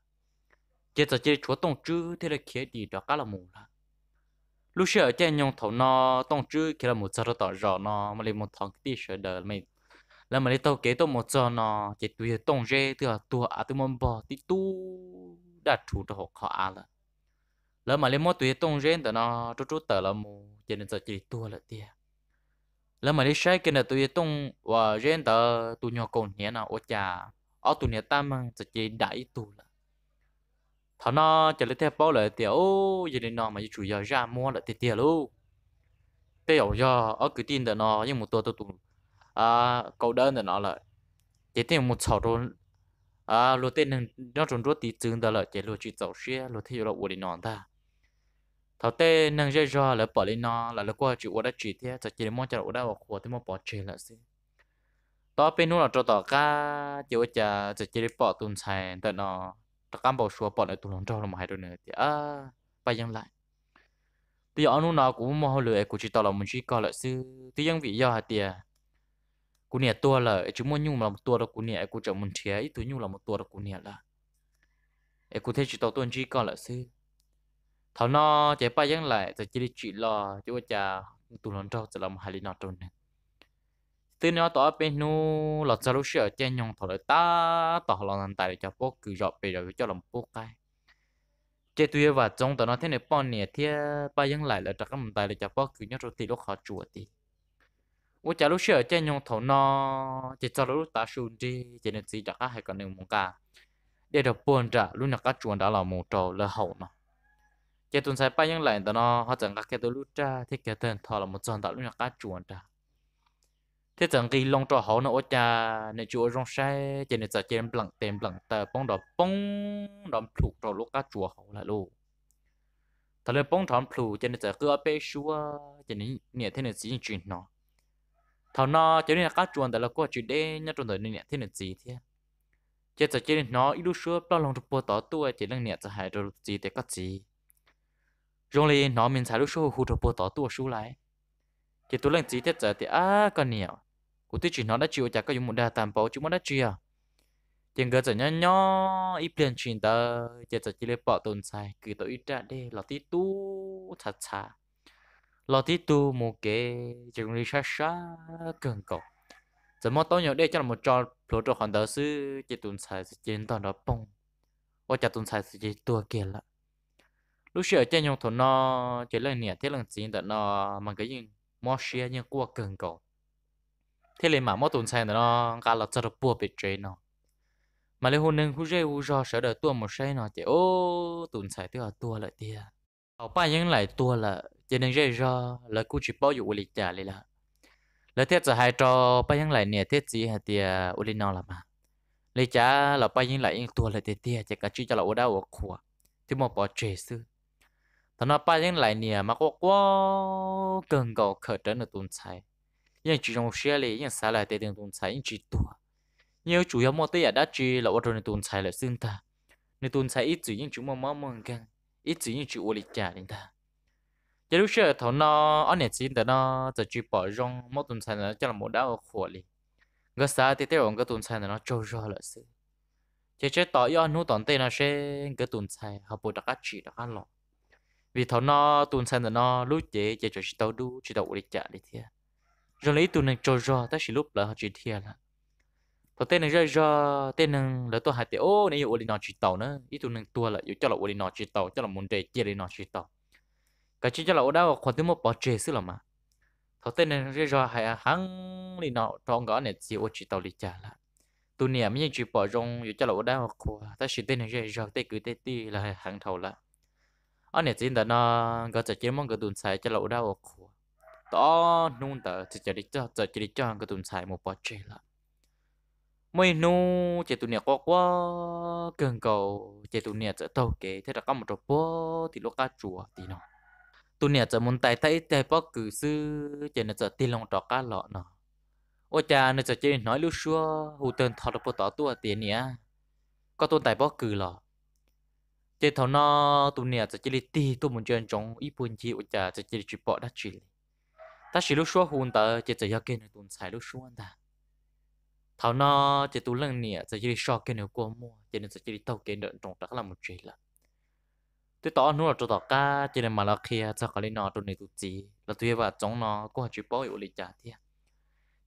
chỉ giờ chỉ chúa tông chứ thế là kia đi đó cả là mù là lúc xưa ở trên nhông thầu nó tông chứ kia là một giờ tỏ rõ nó mà lấy một thằng tí sửa đờ mình là mà lấy tàu kế tông một giờ nó chỉ tụi tông dễ thì là tua à tụi mông bỏ tí tu đã chủ cho họ khó là lỡ mà lấy một tụi tông dễ thì nó chú chú tờ là mù cho nên giờ chỉ tua là tiền mà đi cái này tôi tôi và nhỏ còn nhẹ nào ôi chà ở tụi nhà ta mang sẽ chỉ đại tụi là thằng nó chỉ lấy theo bao lời tiểu giờ này nó mà chủ yếu ra mua là tiền luôn, luôn tiểu do ở cái tin đó nó nhưng một tôi tôi, tụi à cậu đơn là nó lại, chỉ tiền một sáu rồi à lô tên nó trốn rốt tí chứng đó là chỉ lô chỉ tàu xe lô theo là uổng nó ta thảo tê năng dây rò là bỏ lên nó là là qua chịu qua đã chỉ thế cho chỉ mong cho đã vào khu thì mong bỏ chỉ là gì đó bên nó là cho tỏ cá chịu chờ, cho chỉ bỏ tuần sai, tại nó tao cam bảo xua bỏ lại tuần lòng trâu là một hai đôi nữa thì à bây giờ lại thì ở nó nó cũng mong lười của chỉ tỏ là mình chỉ coi lại sư thì dân vị do hạt tiền cú nè tua là chúng muốn nhung là một tua đâu cú nè cú chẳng muốn chia ít thứ nhung là một tua đâu cú nè là cú thấy chỉ tao tuần chỉ coi lại sư thảo nó chạy bay giống lại rồi chỉ đi chuyện lo chứ bây cha, tụi nó trâu sẽ làm hai lý nó trâu nè từ nó tỏ bên nu là sao lúc sửa trên nhung thảo ta tỏ là thằng tài để cho bố cứ dọp về rồi cho làm bố cái chế tuy và trong tụi nó thế này bọn nè thì bay giống lại là chắc không tài để cho bố cứ nhớ rồi thì lúc họ chùa thì bây giờ lúc sửa trên nhung thảo nó chỉ cho lúc ta xuống đi chỉ nên gì chắc hai con nên một cả để được buồn trả lúc nào các chuồng đã là một trâu là hậu mà cái tuần sai ba những lần đó nó họ chẳng có cái tôi lúc cha thì cái tên thọ là một trận đạo luôn cả cá chuồn ta thế chẳng khi long trò họ nó ở cha nên chúa rong sai cho nên giờ chém lặng tem lặng tờ bông đỏ bông đỏ phụ trò lúc cá chùa họ là luôn thật là bông thắm phụ cho nên giờ cứ ở bên xua cho nên nhẹ thế nên chỉ chuyện nó thọ nó cho nên là cá là có chuyện đen, nhá trong đời nhẹ thế này gì thế chết giờ cho nên nó ít lúc xưa bao lòng được bỏ tỏ tua chỉ là nhẹ giờ hại rồi gì thì có gì rồi lên nó mình xài lúc số hụt bộ tỏ tua số lại thì tôi lên chỉ thế giờ thì à con nhiều cụ tôi chỉ nó đã chịu chả có dùng một đa tạm bảo chúng nó đã chịu tiền gỡ giờ nhỏ nhỏ ít tiền chuyển tờ giờ giờ chỉ lấy bỏ tồn xài cứ tôi ít ra đi là tí tu thật xa là tí tu một cái chúng đi xa xa cường cầu giờ mà tôi nhớ đây cho là một trò lỗ trò hoàn tờ sư chỉ tồn xài chỉ tồn đó bông ở chả tồn xài chỉ tua kia lại lúc xưa trên nhung thổ nó chỉ là nè thế lần chín đó nó mang cái gì mò xe nhưng qua cần cầu thế lên mà mò tuần sang đó nó cả là cho được bùa bị chơi nó mà lấy hôn nên hú chơi hú rò sợ đợi tua một xe nó chỉ ô tuần sang tức là tua lại tia học ba những lại tua là cho nên chơi rò là cứ chỉ bao dụ lịch trả lại là lấy thế giờ hai trò ba những lại nè thế gì hả tia uli nó là mà lấy trả là ba những lại những tua lại tia tia chỉ cả chỉ cho là ở đâu ở khua thì mà bỏ chơi xưa thằng nó ba những lại nè mà có quá cần cầu khởi được tồn tại nhưng chỉ trong xe này nhưng xa lại tiền tồn tại nhưng chỉ tua nhiều chủ yếu một tay đã chỉ là ở trong tồn tại là sinh ta nên tồn tại ít chỉ những chúng mà mà mong gần ít chỉ những chữ ô lịch trả đến ta giờ lúc xưa thằng nó anh này chỉ thằng nó giờ chỉ bỏ rong một tồn tại là cho là một đau khổ liền người xa thì theo người cái tồn tại là nó trôi ra là sự chế chế tỏi ăn nuốt tận tay nó sẽ cái tồn tại họ bồi đặc chỉ đặc lọ vì thọ nó tuần sang là nó lúc chế chế cho chị tao đu chị tao đi chợ đi thia rồi lấy tuần này cho ra ta chỉ lúc là họ chỉ thia là thọ tên này ra ra tên này là tôi hai tiếng ô này ủi nó chị tao nữa ít tuần này tua là cho là ủi nó chị tao cho là muốn để chơi đi nó chị tao cái chị cho là ủi đó còn thứ một bỏ chế xí là mà thọ tên này ra ra hai à, hàng đi nó trong gõ này chỉ ủi chị tao đi chợ là tuần này mình chỉ bỏ rong cho là ủi đó khoảng ta chỉ tên này ra ra tên cứ tên ti là hàng thầu là อันนี้จริงแต่นะก็จะเกี่ยงกับดุนใช้จะเราได้โอ้ขัว ตอนนู่นแต่จะจะดิจอจะจะดิจอากับดุนใช้มาปอเจละไม่นู่เจตุเนี่ยก็ว่าเกินเก่าเจตุเนี่ยจะเท่าเก๋ถ้าเราก็มาตัวปอที่ลูกกาจัวตีเนาะตุเนี่ยจะมุนไตไตไตปอคือซื้อเจนจะตีลงตอกกาหล่อเนาะโอ้จาเนี่ยจะเจนน้อยลูกชัวหูเตินทอดปอต่อตัวเตียเนี่ยก็ตัวไตปอคือหล่อ chế thầu nó tụ nè sẽ chỉ đi tụ một chơi trong ít buồn chi ở chả sẽ chỉ chụp bỏ đắt chỉ ta chỉ lúc xóa hồn ta chỉ chỉ giao kia tụ xài lúc xóa ta thầu nó chỉ tụ lần nè sẽ chỉ xóa kia nếu qua mua chỉ nên sẽ chỉ tạo kia đợt trong đó là một chuyện là tôi tỏ nó cho tỏ cá chỉ nên mà là kia sao có lý nó tụ này tụ gì là tôi và trong nó có chụp bỏ ở lý chả thiệt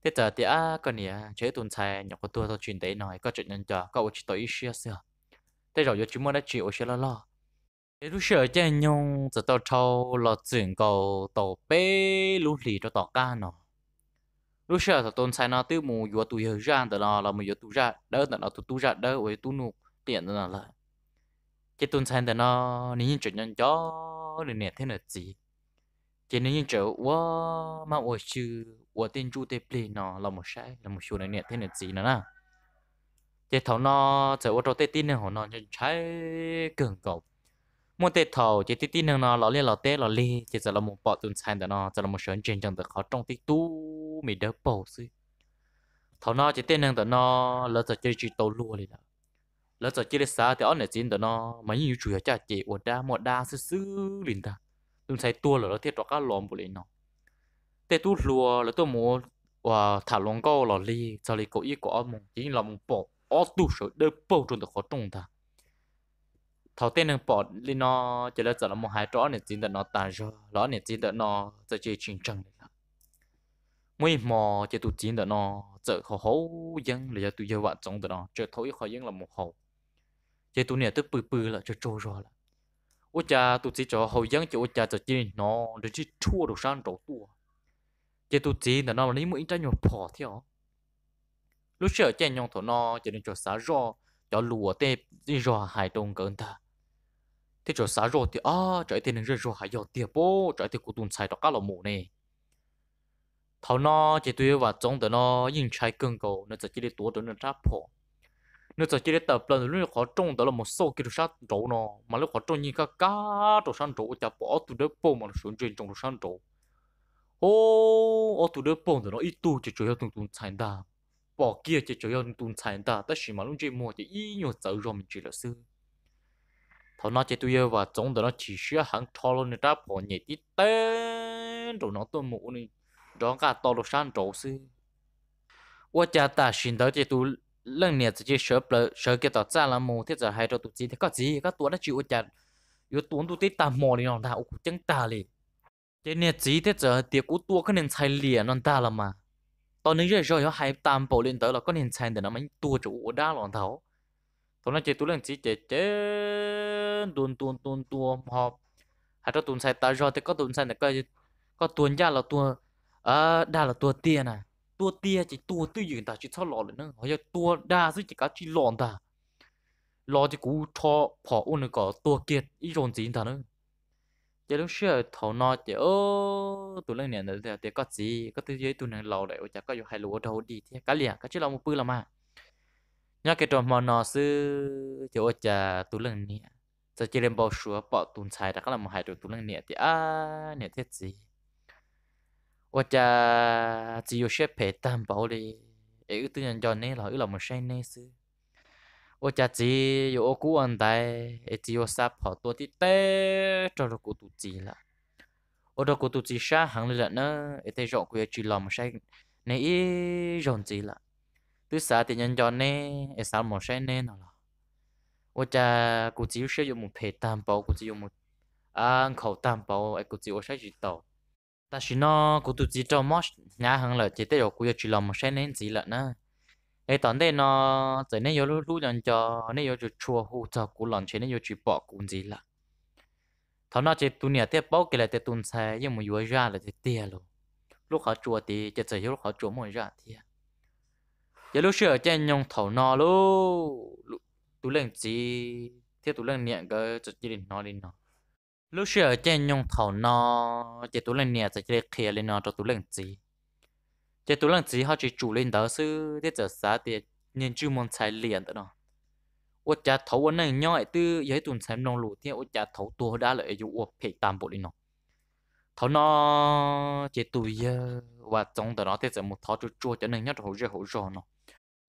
thế giờ thì à còn nè chế tụ xài nhỏ có tua tao chuyển tới nói có chuyện nhân cho có chỉ tới ý xưa thế rồi chúng mình đã chịu sẽ là lo để lúc sợ chơi nhung giờ tao trâu là chuyển cầu tổ bê lúc lì cho tỏ ca nó lúc sợ tao tôn sai nó tiêu mù vừa tụi hơi ra từ nó là mù vừa tụi ra đỡ từ nó tụi tụi ra đỡ với tụi nụ tiền tao nó là cái tôn sai từ nó nín chuyện nhân chó nên nè thế là gì chỉ nên như chỗ wow mà ở chữ ở tên chú tê play nó là một sai là một số này nè thế là gì nữa nè thế thầu nó giờ ô tô tê tin nó nó trái cường cầu mua tê thầu chỉ tê tin nó lọ liên lọ tê lọ li chỉ giờ là một bọ tuần sai nó chỉ là một sớm trên chẳng được khó trong tí tu mì đỡ bầu xí thầu nó chỉ tên năng nó lỡ giờ chơi chỉ tàu lúa liền đó lỡ giờ chơi xa thì ở này chín nó mấy nhiêu chuột cha chị ở đa một đa xứ xứ liền ta tuần sai tua là nó thiết cho các lòm bộ liền nó tê tu lúa là tôi mua và thả lông câu lọ li giờ li cậu ý có một chỉ là một bộ ô tu số đỡ bầu trốn được khó trông ta thảo tên nâng bỏ lên nó chỉ là chỉ là một hai trò này chỉ là nó tàn rồi nó này chỉ là nó giờ chỉ chiến tranh này mỗi mò chỉ tụ chiến là nó giờ họ hấu dân là giờ tụi giờ vợ chồng là nó chờ thối họ dân là một hậu chỉ tụ này tức bự bự là chờ trâu rồi là ôi cha tụ chỉ cho hậu dân chỉ ôi cha cho chỉ nó để chỉ chua được sang trổ tua chỉ tụ chỉ là nó lấy mũi trái nhột bỏ theo lúc sợ chạy nhong thổ no cho nên chỗ xá rò cho lùa tê đi rò hải đông cơn ta thế chỗ xá ờ, rò thì à trở thì nên rò hải giọt tiệp bố trở thì cũng tuôn xài đó cá lò mù nè thảo no chỉ tuy và trong đó nó nhìn trái cưng cầu nó chỉ đi tua đó nó ráp phổ nó chỉ đi tập lần lúc khó trông đó là một số cái đồ sát rổ nó mà lúc khó trông như cái cá đồ sát rổ chả bỏ tụi đứa bông mà nó xuống trên trong đồ sát rổ ô ô tụi đứa bông đó nó ít tu chỉ chủ yếu từng tuần xài đàm bỏ kia chỉ cho yon tun sai ta tất chỉ mà luôn chỉ mua chỉ ý nhiều tàu rồi mình chỉ là sư thọ nó chỉ tôi và chống đó nó chỉ sửa hàng thọ luôn người ta bỏ nhẹ tí tên rồi nó tôi mũ này đó cả to lo san trổ sư 我家大新到这都冷年直接舍不舍给到咱了么？这这还着都几天个几个多那就我家有多都得打毛哩，让他我真打哩。这年几天这跌过多可能才脸让打了嘛？ตอนนี้เรื่องเราให้ตามโปลินเตอร์เราก็เห็นแทนแต่เราไม่ตัวจูด้าหลอนเถาตอนนั้นเจตัวเรื่องจีเจเจตุนตุนตุนตัวหอบหาตัวตุนใส่ตาจอแต่ก็ตุนใส่แต่ก็ก็ตัวยาเราตัวเออด้าเราตัวเตี้ยน่ะตัวเตี้ยจีตัวตื้อยืนตาจีชอบหลอนเลยเนอะเขาจะตัวด้าซึ่งจีก็จีหลอนตาหลอนจีกูชอบพออุ่นก็ตัวเกียดอีโรนจีนตาเนอะ chỉ lúc xưa thầu nó chỉ ô tụi lần này là thì có gì có tư duy tụi này lâu đấy ô chả có hai lúa đâu đi thì cá liền cá chứ là một bự là mà à. nhớ cái trò mò nó sư chỉ ô chả tụi lần này sẽ chỉ lên bao sữa bỏ tụi xài đã có là một hai tụi lần này thì à này thế gì ô chả chỉ yêu xếp phải tam bảo đi ấy tự nhiên cho này là ấy là một sai nên sư 我家只有我古安代，也只有啥跑多的得，找到古土鸡了。我到古土鸡啥行了呢？也得让古也只 làm sai, này ý rộn gì là, từ xa thì nhân cho nè, 也 sao mà sai nè nó là. Tôi cha 古只是用木皮担保，古只用木啊口担保，哎古只我 sai 知道。但是呢，古土鸡找么啥行了，只得让古也只 làm sai nè gì là 呢？ấy tận đây nó giờ này có lũ nhân cho này có chua hú cho cú lòn chế này có bỏ cú gì là thằng nó chỉ tu nhà tiếp bỏ cái là tiếp tuần xe nhưng mà vừa ra là tiếp tiền luôn lúc họ chua thì chỉ giờ lúc họ chua mới ra thì giờ lúc xưa trên nhung thầu nó luôn tu lên gì thế tu lên nhẹ cái chỉ chỉ nó lên nó lúc xưa trên nhung thầu nó chỉ tu lên nhẹ chỉ chỉ kia lên nó cho tu lên gì chế tôi lần chỉ họ chỉ chủ lên đó sư để giờ xã thì nên chưa muốn xài liền đó ô cha thấu anh này nhoi tư giấy tuần xem nông lụt thì ô cha thấu tua đã lại dụ ô phải tam bộ đi nó thấu nó chế tú ờ, giờ và trong đó nó sẽ một thấu chua chua cho nên nhát hổ rồi hổ rồi nó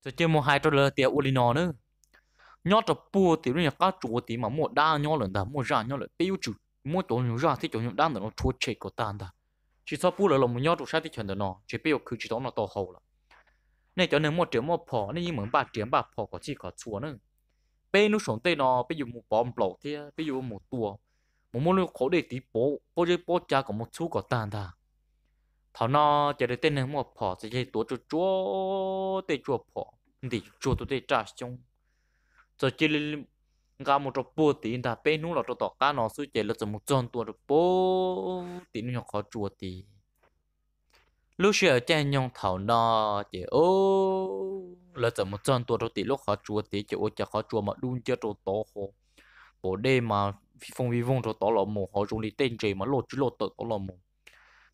giờ chơi một hai trò lơ tiệt ô đi nó nữa nhót cho bùa thì nó cá chuột thì mà một đa nhót lần đó một ra nhót lần tiêu chủ một chỗ nhót ra thì chỗ nhót đa nó chua chê của ta đó chỉ sau bù là lòng muốn nhau trụ sai thì chuẩn được nó chỉ bây giờ cứ chỉ đó nó to hậu là nên cho nên một triệu một phò nên như mượn ba triệu ba phò có chỉ có chùa nữa bây nó sống tây nó bây giờ một bom lẩu thì bây giờ một tua một món nó khổ để tí bố bố chơi bố cha có một chú có tàn thà thảo nó chỉ để tên này một phò sẽ chơi tua cho chúa tây chúa phò thì chúa tôi để trả chung rồi chỉ nga một chỗ bố tí đã bé nu là chỗ tọt cá nó suy chế là chỗ một tròn tua chỗ bố tí nó khó chua tí lúc xưa chơi nhong thảo nó chế ô là chỗ một tròn tua chỗ tí lúc khó chua tí chế ô chả khó chua mà đun chưa chỗ to khô bố đê mà phong vi vong chỗ to là mồ họ dùng đi tên chế mà lột chứ lột tự to là mồ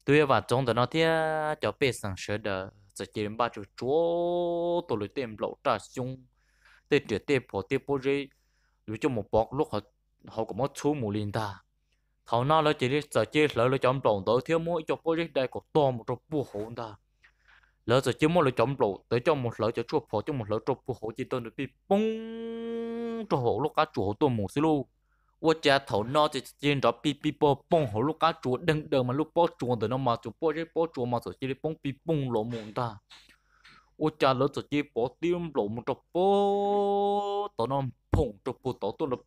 tôi và trong đó nó thế cho bé sang sửa đờ sẽ chỉ ba chỗ chúa tôi lấy tên lộ trả xuống tên trẻ tên bỏ tên bố rơi dù cho một bọt lúc họ họ cũng mất xuống mù liền ta thầu nào là chỉ đi giờ chỉ lỡ là chọn trọng tới thiếu mỗi cho project đây có to một chút bùa hồn ta lỡ giờ chỉ mỗi là chọn trọng tới cho một lỡ cho chuột phổ cho một lỡ cho bùa hồn chỉ tôi được bị bông cho hộ lúc cá chuột hộ tôi một xí lu 我家头脑就见着哔哔啵蹦，好路家做等等嘛，路包做的那嘛就包这包做嘛，就这里蹦哔蹦老猛哒。我家老就这包点老么着包，到那 phong cho bộ tổ tôi là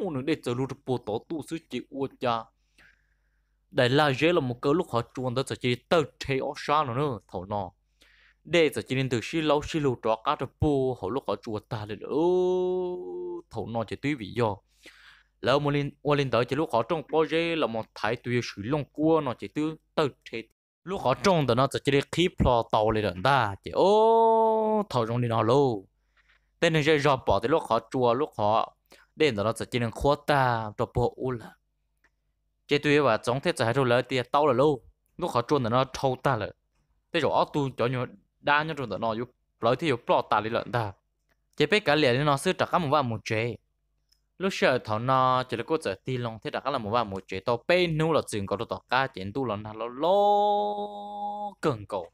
bung nữa để chờ lúc bộ tổ tôi sẽ chỉ uất cha đại là dễ là một cơ lúc họ chuồn tới chỉ tơ thế ở xa nữa nữa thầu nọ để chỉ nên từ xí lâu xí lâu trọ cá cho bộ họ lúc họ chuồn ta lên ô thầu nọ chỉ tuy vị do lâu mà lên qua lên tới chỉ lúc họ trong project là một thái tùy sử long cua nó chỉ tư tơ thế lúc họ trong đó nó chỉ để khí phò tàu lên đợt ta chỉ ô thầu trong đi nó lâu tên này chơi rọp bỏ thì lúc họ chùa lúc họ đến đó nó sẽ chỉ nên khó ta cho bộ u là chế tuy và giống thế giải rồi lấy tiền tao là lâu lúc họ chùa nó thâu ta là thế rồi áo tu cho nhiều đa nhau rồi nó yếu lấy thì yếu bỏ ta đi lợn ta chế biết cả liền nó sư trả cả một vài một chế lúc sợ thọ nó chỉ là có sợ ti lòng thế trả cả là một vài một chế tao bên nu là chuyện có đồ tỏ ca chuyện tu là nó lo cần cầu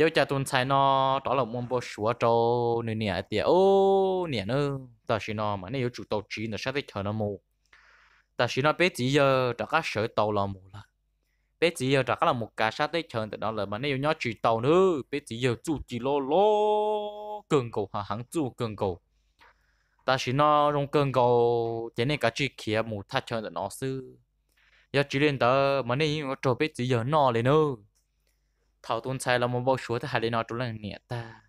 tiêu cha tuần sai nó đó là muốn bố sủa cho nên nè tiệt ô nè nữa ta xin nó mà nếu chủ tàu chỉ nó sẽ thích nó mù ta xin nó biết gì giờ đó các sở tàu là mù là biết gì giờ đó các là một cái sát thích chờ từ đó là mà nếu nhớ chỉ tàu nữa biết gì giờ chủ chỉ lô lô cường cầu hả hắn chủ cường cầu ta xin nó dùng cường cầu thế này cái chỉ kia mù thắt chân là nó sư giờ chỉ lên tờ mà nếu nhớ trâu biết gì giờ nó lên nữa thảo tuân sai là một bộ số thứ hai lên nó tu lần nhẹ ta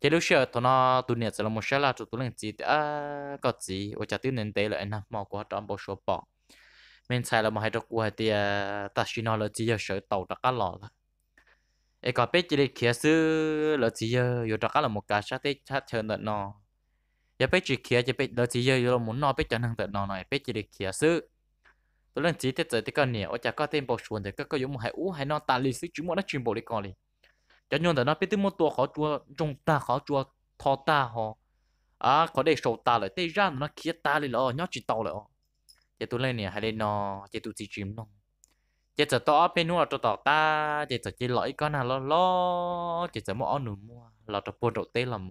chế lúc xưa tụi nó tu nhẹ là một số là tu tụi lần gì à có gì ở chợ tiêu nên tế là anh mò qua trong bộ số bỏ mình sai là một hai trọc qua thì ta xin nó là chỉ giờ sợ tàu đặc cá lò là ấy có biết chỉ để kia sư là chỉ giờ yêu đặc cá là một cá sát tết sát chờ đợi nó giờ biết chỉ kia chỉ biết là chỉ giờ yêu là muốn nó biết cho năng tận nó này biết chỉ để kia sư tôi lần chỉ tết giờ thì con nè ở chả có tên bảo chuẩn thì các cái giống hải hai ú hai non tàn lì xứ chúng mọi nó chuyên bộ đi con đi cho nên là nó biết tiếng một tua khó chua trong ta khó chua thọ ta họ à có để sầu ta lại tê ra nó kia ta lì lo nhóc chỉ tàu lại thì tôi lên nè hải lên nó thì tôi chỉ chìm nó chỉ giờ tao bên nuôi cho tao ta chỉ giờ chỉ lõi con nào lo lo chỉ giờ mua ăn nụ mua là tao buôn đầu tê làm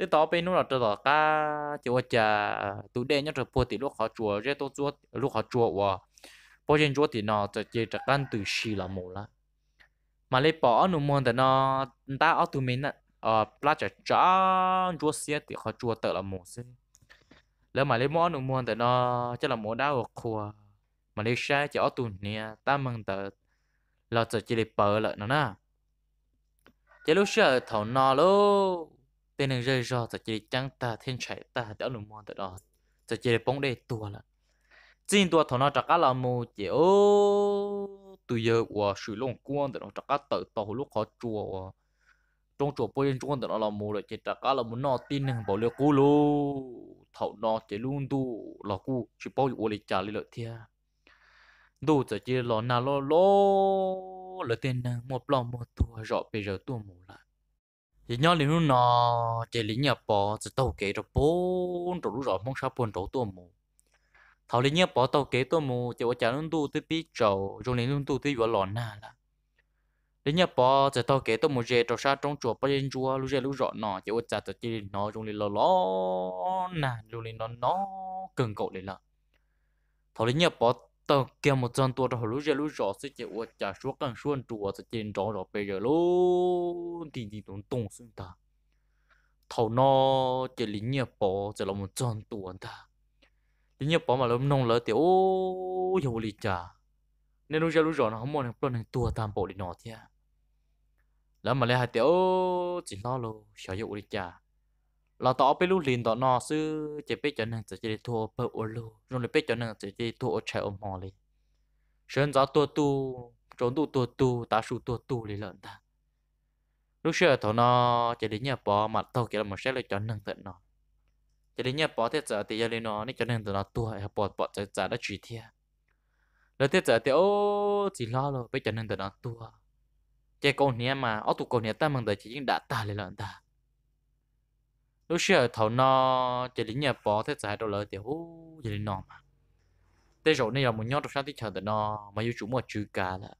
thế tao bên nó là cho tao cá chỗ chả tụ đen nhất là po thì lúc họ chùa rất tốt chúa lúc họ chùa wa po trên chúa thì nó cho chơi chắc ăn từ xì là mù la mà lấy bỏ nó muốn thì nó ta ở tụ mình ờ plá chả chán chúa xia thì họ chùa tự là mù xí lấy mà lấy món nó muốn thì nó chắc là mù đau ở khua mà lấy xe chả ở tụ nè ta mừng tự là cho chơi bờ lại nó nè chế lúc xưa thầu nó luôn tên này rơi rò tại chỉ trắng ta thiên chạy ta đã lùm mòn tại đó tại chỉ bóng đây tua là xin tua thọ nọ trả cá là mù chỉ ô tụi giờ của sử lông quan tại nó trả cá tự tàu lúc khó chùa trong chùa bôi trong tại nó là mù rồi chỉ trả cá là mù nó tin bảo liêu cú lô thọ nọ chỉ luôn tu là cú chỉ bao nhiêu lịch trả lời thia đủ tại chỉ lo nào lo lo lời tên một lòng một tua rõ bây giờ tua mù lại thì nhớ liền lúc nọ chỉ lính nhà bỏ chỉ tàu kế rồi bốn rồi lúc rồi mong sao bốn rồi tua mù thảo lính nhà bỏ tàu kế tua mù chỉ có chả luôn tu tới biết trầu rồi liền luôn tu tới vừa lòn nà là lính nhà bỏ chỉ tàu kế tua mù rồi trầu sa trong chùa bao nhiêu chùa lúc rồi lúc rồi nọ chỉ có chả chỉ liền nó rồi liền lo lo na rồi liền nó nó cần cậu liền là thảo lính nhà bỏ tao kia một dân tua rồi lúc giờ lúc rõ sẽ chỉ uất trả số cần số ăn chùa sẽ chỉ rõ rõ bây giờ luôn thì thì tốn tốn xuyên ta thầu nó chỉ lý nghiệp bỏ chỉ là một dân tua ta lý nghiệp bỏ mà lâm nông lỡ tiểu ô dầu lý trả nên lúc giờ lúc rõ nó không muốn học lên tua tam bộ đi nọ thế à. lỡ mà lấy hai tiểu chỉ lo luôn sợ dầu lý trả cho cho thua thua gió tua tua tua trốn tu ta ta. Lúc xưa thằng nó chỉ đến nhà bỏ mặt tàu kia là một sẽ là cho nâng tận nó chỉ đến nhà bỏ thế giờ thì gia đình nó nên cho nâng tận nó tua hay bỏ bỏ cho trả đã chỉ thia rồi thế giờ thì ô chỉ lo rồi bây cho nâng tận nó tua chỉ con nia mà ô tụ con nia ta mừng tới chỉ những đã ta lên lần ta lúc xưa thầu nó chỉ lính nhà bỏ thế giải đồ lợi tiểu hú chỉ lính nó mà thế rồi này là một nhóm trong sáng thì chờ tới nó mà yêu chủ mà chữ cả là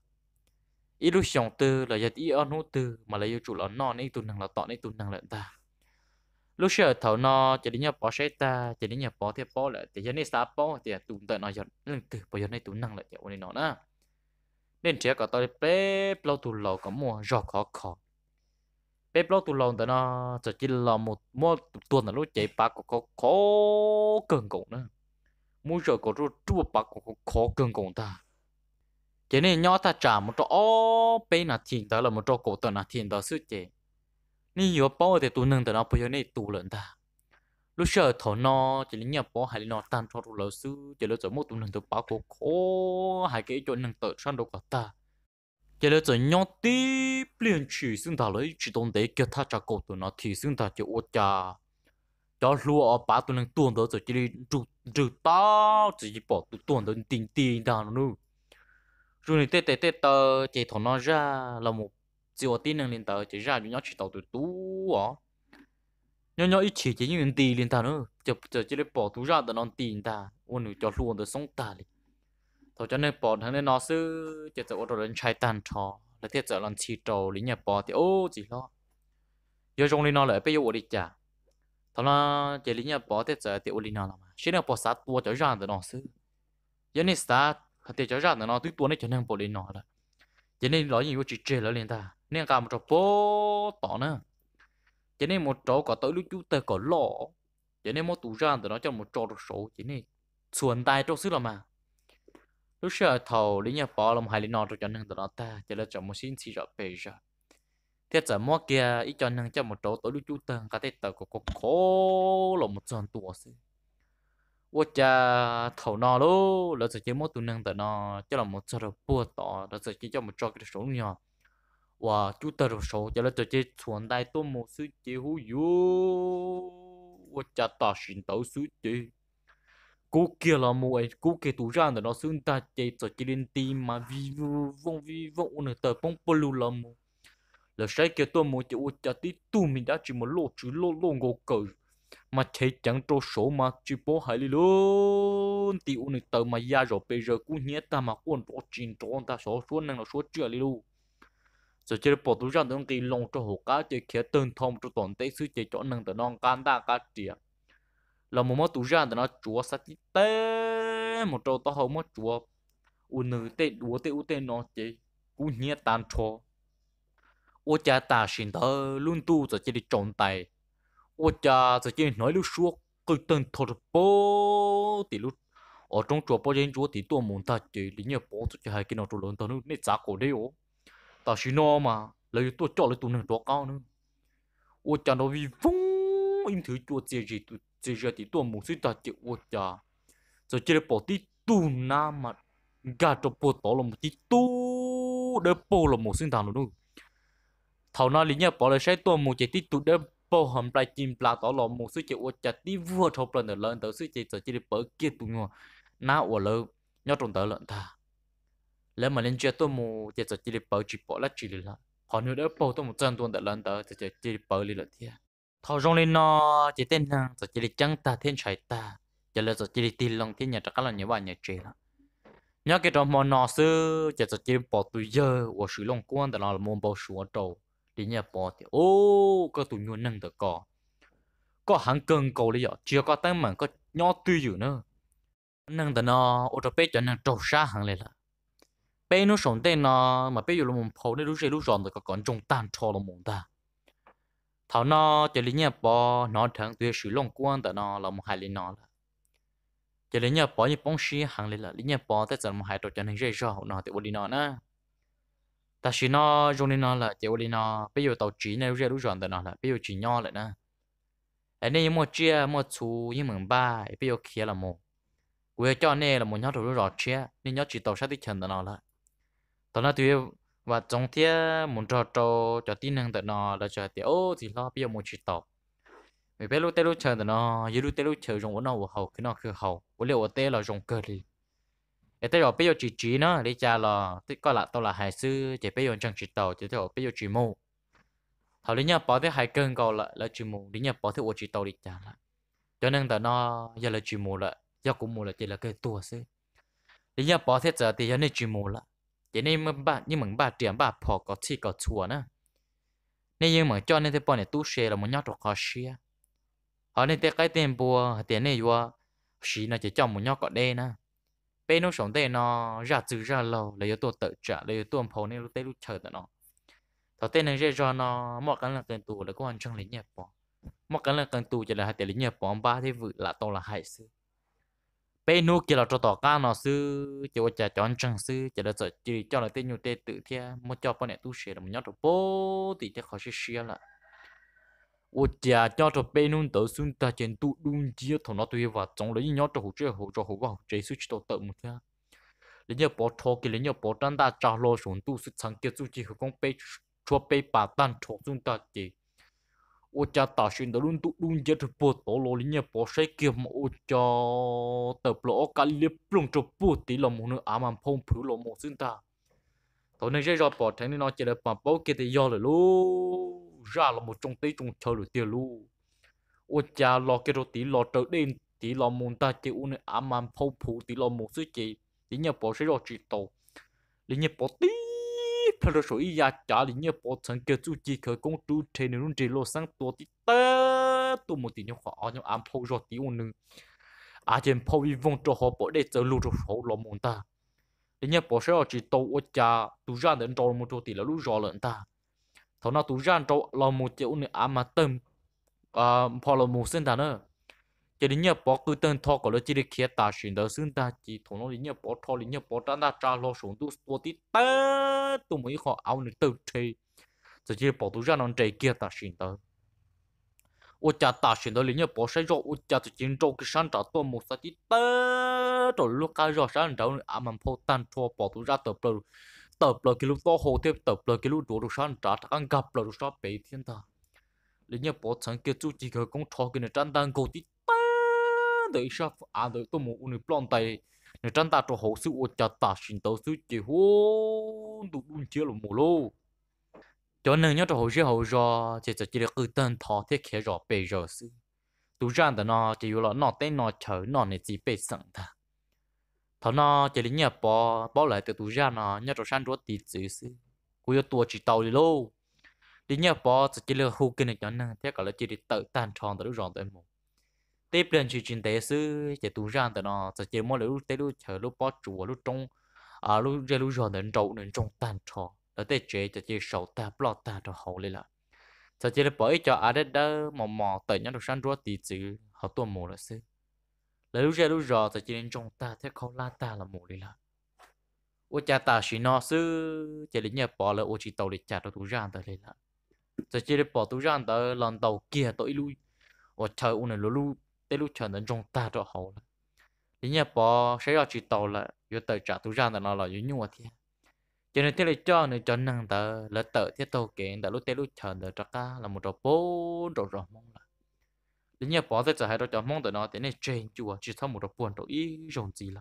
ý lúc xong tư là giờ ý ăn hút tư mà lấy yêu chủ là nó nên tụi năng là tọt nên tụi năng là ta lúc xưa thầu nó chỉ lính nhà bỏ xe ta chỉ lính nhà bỏ thế bỏ lại thì giờ này sao bỏ thì tụi tới nó giờ lần từ bây giờ này tụi năng lại tiểu này nó đó nên trẻ cả tôi bé lâu tụi lâu có mua giọt khó khó bếp lo tụi lòng tao nó cho chỉ là một mua tuần là lúc chạy bà có có khó cần cũng nữa mua rồi có lúc chua bà có có khó cần cũng ta cho nên nhỏ ta trả một chỗ ô bé là thiền ta là một chỗ cổ tuần là thiền ta suốt chạy nên nhớ bao thì tụi nâng tao nó bây giờ này tụi lớn ta lúc sợ thọ nó chỉ là nhà bỏ hay nó tan cho tụi lão sư chỉ là chỗ một tụi nâng tụi bà có khó hai cái chỗ nâng tờ sang đâu có ta giờ là giờ nhau tí liền chỉ sinh thảo lấy chỉ tồn để cho ta trả cổ tụi nó thì sinh ta chịu ô cha đó lúa ở ba tụi nó tuôn đó rồi chỉ đi rụt rụt tao chỉ bỏ tụi tuôn đó tiền tin đàn nó nữa rồi này tết tết tết tờ chỉ thằng nó ra là một chỉ có tiền năng lên tờ chỉ ra nhỏ chỉ tàu tụi tú ó nhỏ nhỏ ít chỉ chỉ những tiền lên ta nữa chỉ chỉ chỉ bỏ tú ra tờ non tiền ta ôn nữa cho luôn tờ sống ta đi tổ cho nên bỏ thằng nên nó sư chết rồi rồi lên chạy tàn trò là thiết giờ lần chi trầu lý nhà bỏ thì ô gì lo giờ trong lý nó lại bây giờ đi chả thằng nó chỉ lý nhà bỏ thiết giờ thì ô lý nó mà xin nó bỏ sát tua cho ra từ nó sư giờ này sát thì cho ra từ nó tuy tua này cho nên bỏ lý nó là giờ này nói gì vô chỉ chơi là liền ta nên cả một trò bố tỏ nữa giờ này một trò có tới lúc chú tơ có lọ giờ này một tủ ra từ nó cho một trò được số giờ này xuân tay trong sư là mà lúc xưa thầu lý nhà bỏ lòng hai lý nọ rồi cho nên từ nó ta chỉ là chọn một xin xì rõ bề rồi thế giờ mua kia ít cho nên cho một chỗ tối lúc chú tường cả thế tờ của cô khổ là một tròn tuổi. xí ô cha thầu nọ lô là giờ chỉ mua tụi nâng từ nọ cho là một giờ rồi bùa tỏ là giờ chỉ cho một chỗ cái số nhỏ và chú tờ rồi số cho là giờ chỉ chuẩn đại tôi một số chỉ hú yo ô cha ta xin tàu số chỉ cú kia là mùi cú kia tủ ra nó xưng ta chạy cho chỉ lên tim mà vi vong vi vong này tờ bông bông lưu là mù là sai kia tôi muốn chịu chả tí tu mình đã chỉ một lô chữ lô lô ngô cờ mà thấy chẳng trô số mà chỉ bỏ hải lý luôn thì u này tờ mà ra rồi bây giờ cũng nhớ ta mà quân bỏ chín trốn ta số số năng là số chưa đi luôn giờ chơi bỏ tủ ra nó kỳ lòng cho hồ cá chơi kia tương thông cho toàn tế sư chơi chỗ năng tờ non can ta cá triệt là một món tủ ra nó chúa sát chỉ tê một trâu to hầu mất chúa u nữ tê đúa tê u tê nó chỉ u nhia tàn cho ô cha ta xin thơ luôn tu cho chỉ đi trọng tài, ô cha cho chỉ nói lưu suốt cứ tên thổ bố thì lúc ở trong chùa bao nhiêu chúa thì tôi muốn ta chỉ lý nhớ bố cho chỉ hai cái nó trụ lớn tao nữa nên giá cổ đấy ô ta xin nó mà lấy tôi cho lấy tôi nâng đó cao nữa ô cha nó vì vung im thứ chùa chỉ gì tôi chỉ giờ thì tôi muốn suy ta chịu uất giờ rồi chỉ để bỏ tí tu na mà gà cho bỏ tỏ là một tí tu để bỏ là một sinh thằng luôn thầu na lý nhá bỏ lại sẽ tôi muốn chỉ tí tu để bỏ hầm lại chim là tỏ là một suy chịu uất giờ tí vừa thâu lần nữa lần tới suy chỉ rồi chỉ để bỏ kia tu nhau na uất lơ nhau trong tới lợn ta lấy mà lên chơi tôi mù chỉ rồi chỉ để bỏ chỉ bỏ là chỉ là còn nếu để bỏ tôi một chân tuôn đã lần tới thì chỉ bỏ đi là thiệt thầu rong lên nó ờ, chỉ tên nàng rồi chỉ đi chăng ta thiên chạy ta giờ là rồi chỉ đi tin lòng thiên nhà chắc là nhiều bạn nhà trẻ lắm nhớ cái trong mòn nò sư giờ rồi chỉ bỏ tụi giờ của sử long quan là môn bao số trâu đi nhà bỏ thì ô có tụi nhuận năng được có có hàng cân cầu lý do chưa có tăng mạng có nhỏ tuy dữ nữa năng tờ nó ô tô bé cho năng trâu xa hàng này là bé nó sống tên nó ờ, mà bé dù là mồm phâu nên lúc rơi lúc ròn rồi có còn trông tan cho là mồm ta thảo nó cho lý nhà bò nó thằng tuyệt sử long quan tại nó là một hai lý nó là cho lý nhà bò như bóng xí hàng lý là lý nhà bò tất cả một hai trò cho nên dễ rõ nó thì lý nó nữa ta chỉ nó dùng lý nó là chỉ lý nó bây giờ tàu chỉ này dễ đủ rồi tại nó là bây giờ chỉ nhỏ lại nữa anh ấy một chia một chú như mừng ba bây giờ kia là một quê cho nên là một nhóm đủ rõ chia nên nhóm chỉ tàu sát đi chân tại nó là tao nói tuyệt và trong thế muốn trò trò cho tin năng tự nó là chờ thì ô thì lo bây giờ muốn chỉ tỏ vì bé lúc tê lúc chờ tự nó giờ lúc tê lúc chờ dùng của nào của hậu cái nó cứ hậu của liệu của tê là dùng cơ đi để tê bây giờ chỉ chỉ nó để cha là tức coi là tao là hải sư chỉ bây giờ chẳng chỉ tỏ chỉ theo bây giờ chỉ mù thảo lý nhà bỏ thế hải cơn cầu lại là chỉ mù lý nhà bỏ thế của chỉ tỏ đi cha lại cho nên tự nó giờ là chỉ mù lại giờ cũng mù lại chỉ là cái tua sư lý nhà bỏ thế giờ thì giờ này chỉ mù lại thế nên mà ba nhưng mà ba tiền ba phò có chi có chùa nữa nên nhưng mà cho nên thế bọn này tu xe là một nhát rồi khó xe họ nên thế cái tiền bùa tiền này vừa xí nó chỉ cho một nhát có đê nữa bên nó sống đây nó ra từ ra lâu là yếu tố tự trả là yếu tố phò nên lúc tây lúc chờ nó thọ tên này ra cho nó mọi cái là cần tù là có ăn trong lý nhập bỏ mọi cái là cần tù chỉ là hai tiền lấy nhập bỏ ba thế vự là to là hại sự bé nu kia là cho tỏ ca nó sư chỉ có chọn chẳng sư chỉ là sợ chỉ cho là tên nhu tê tự thia một cho bọn này tu sửa là một nhát rồi bố thì chắc khó sẽ sửa là ủa chả cho cho bé nu tới xuống ta trên tu đun chia thằng nó tùy vào trong lấy nhát cho hỗ trợ hỗ trợ hỗ vào chế sư chỉ tổ tự một thia lấy nhớ bỏ thọ kia lấy nhớ bỏ tan ta trả lo xuống tu sư thằng kia tu chỉ không bé chúa bé bà tan thọ xuống ta chỉ ô cha tả xin đó luôn tụ đun chết bộ tổ lô lý nhà bộ xây kia mà ô cha tập lỗ cả liếp lùng cho bộ tí là một nửa ám à phong phú lỗ một xin ta tổ nên dây rồi bỏ thằng nó chỉ là bà bố kia thì do là lú ra là một trong tí trong chờ được tiền lú ô cha lo kia rồi tí lo trở đến tí lo muốn ta chỉ u nửa ám à phong phú tí lo một sư chỉ tí nhà bộ xây rồi chỉ tổ lý nhà bộ tí phần rồi soi ya trả lý nhớ bỏ thân cơ chú chỉ khởi công tu thế nên luôn chỉ lo sang tua tí tơ tu một tí nhau khó nhau ăn phô rồi tí ôn nương à trên phô vi vong cho họ bỏ để chờ lưu cho họ lo mong ta lý nhớ bỏ sẽ chỉ tu ở cha tu ra đến trâu một chỗ tí lò lúc rõ lợn ta thằng nào tu ra trâu lo một chỗ nữa ăn mà tâm à phô lo một sinh ta nữa chỉ đến nhà bỏ cứ tên thọ của lẽ chỉ để khía ta xin đó xưng ta chỉ thổ nó đến nhà bỏ thọ đến nhà bỏ ta ta trả lo xuống tu tu tí ta tu mấy họ áo nữa tao chơi giờ chỉ bỏ tu ra nó chơi kia ta xin đó ô cha ta xin đó đến nhà bỏ sai rồi ô cha tụi chính rồi cái sáng trả tu một sao chỉ ta rồi lúc cái rồi sáng đầu à mình phô tan thọ bỏ tu ra tập rồi tập rồi cái lúc to hồ thêm tập rồi cái lúc đồ đồ sáng trả ăn gặp rồi đồ sáng bể thiên ta đến nhà bỏ sáng kia chú chỉ có công cho cái này trang đang cố tí đời sao à đời tôi muốn người plon tay nếu chân ta cho hậu sự ô cha ta xin tàu sự chỉ hô đủ đun chia lỗ mồ lô cho nên nhớ cho hậu sự hậu rò chỉ cho chỉ được cứ tên thọ thế khé rò bề rò sứ tu ra đó nó chỉ là nó tên nó chở nó này chỉ bề sẵn ta thọ nó chỉ là nhà bỏ bỏ lại từ tu ra nó nhớ cho san rốt tí chữ sự cú yo tua chỉ tàu đi lô đi nhà bỏ chỉ là hô kinh này cho nên thế cả là chỉ để tự tan tròn tự ròn tự mồm tiếp lên chỉ chuyện tế sư chỉ tu rằng tao nó chỉ chỉ mỗi lúc tế lúc chờ lúc bỏ chùa lúc trong à lúc giờ lúc giờ nên trâu nên trong tan trò đó tế chế chỉ chỉ sầu ta bỏ ta cho hậu lên là chỉ chỉ là bởi cho ở đây đó mò mò tự nhiên được sáng rúa tí chữ họ tuôn mù là sư là lúc giờ lúc giờ chỉ chỉ nên trong ta thế không la ta là mù lên là ô cha ta chỉ nó sư chỉ là nhờ bỏ là ô chỉ tàu để trả cho tu rằng tao lên là chỉ chỉ là bỏ tu rằng tao lần tàu kia tôi lui ô trời ô này lú tới lúc chờ đến trong ta cho hậu là lý nhà bỏ sẽ ra chỉ tàu là yo tờ trả tu ra là nó là yo nhua thì cho nên thế là cho nên cho năng tờ là tờ thế tàu kiện đã lúc tới lúc chờ đợi cho ca là một trò bố trò rò mong là lý nhà bỏ tới giờ hai trò mong tờ nó thế nên trên chùa chỉ thâu một trò buồn trò ý rồng gì là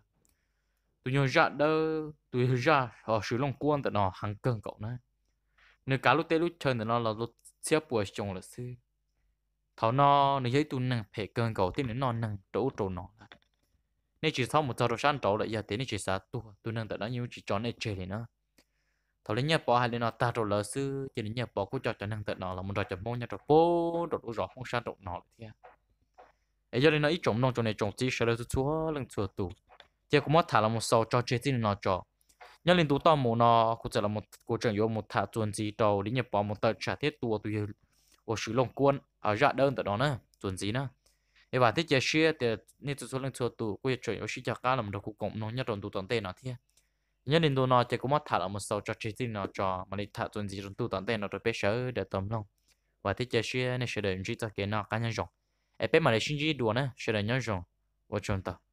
tôi nhớ ra đâu tôi nhớ ra họ sử long quân tờ nó hàng cơn cậu này nếu cả lúc tới lúc chờ đợi nó là lúc xếp buổi chồng là xưa thảo nó nãy giờ tu nặng phải cần cầu tin nó nặng chỗ chỗ nó nên chỉ sau một giờ rồi sáng chỗ lại giờ thế nên chỉ sáng tu tu nặng tại đó nhiều chỉ cho nên chơi thì nó thảo lấy nhà bỏ hai lên nó ta rồi lỡ sư chỉ lấy nhà bỏ cũng cho cho nặng tại nó là một trò chậm môn nhà trò bố trò đủ rõ không sáng trò nó thế ấy giờ nên nó ít trộm nông chỗ này trộm chỉ sợ là chúa lần chúa tu chỉ cũng mất thả là một sầu cho chơi tin nó cho nhân lên tu tao mù nó cũng chỉ là một cô trưởng yếu một thả chuẩn gì đâu lấy nhập bỏ một tờ trả thiết tua tu của 我使用 quân ở ra đơn tại đó nữa chuẩn gì nữa thế và thế giờ xưa thì nên tôi xuống lần số tụ quay trở yếu xí chắc cá làm được cộng nó nhất rồi tụ toàn tên nó thế nhân nên tụi nó chỉ cũng mất thả là một sâu cho chỉ tin nó cho mà đi thả chuẩn gì rồi tụ toàn tên nó rồi bé sợ để tầm lòng và thế giờ xưa nên sẽ để chúng ta kể nó cá nhân rộng ép mà để xin gì đùa nữa sẽ đợi nhân rộng và chúng ta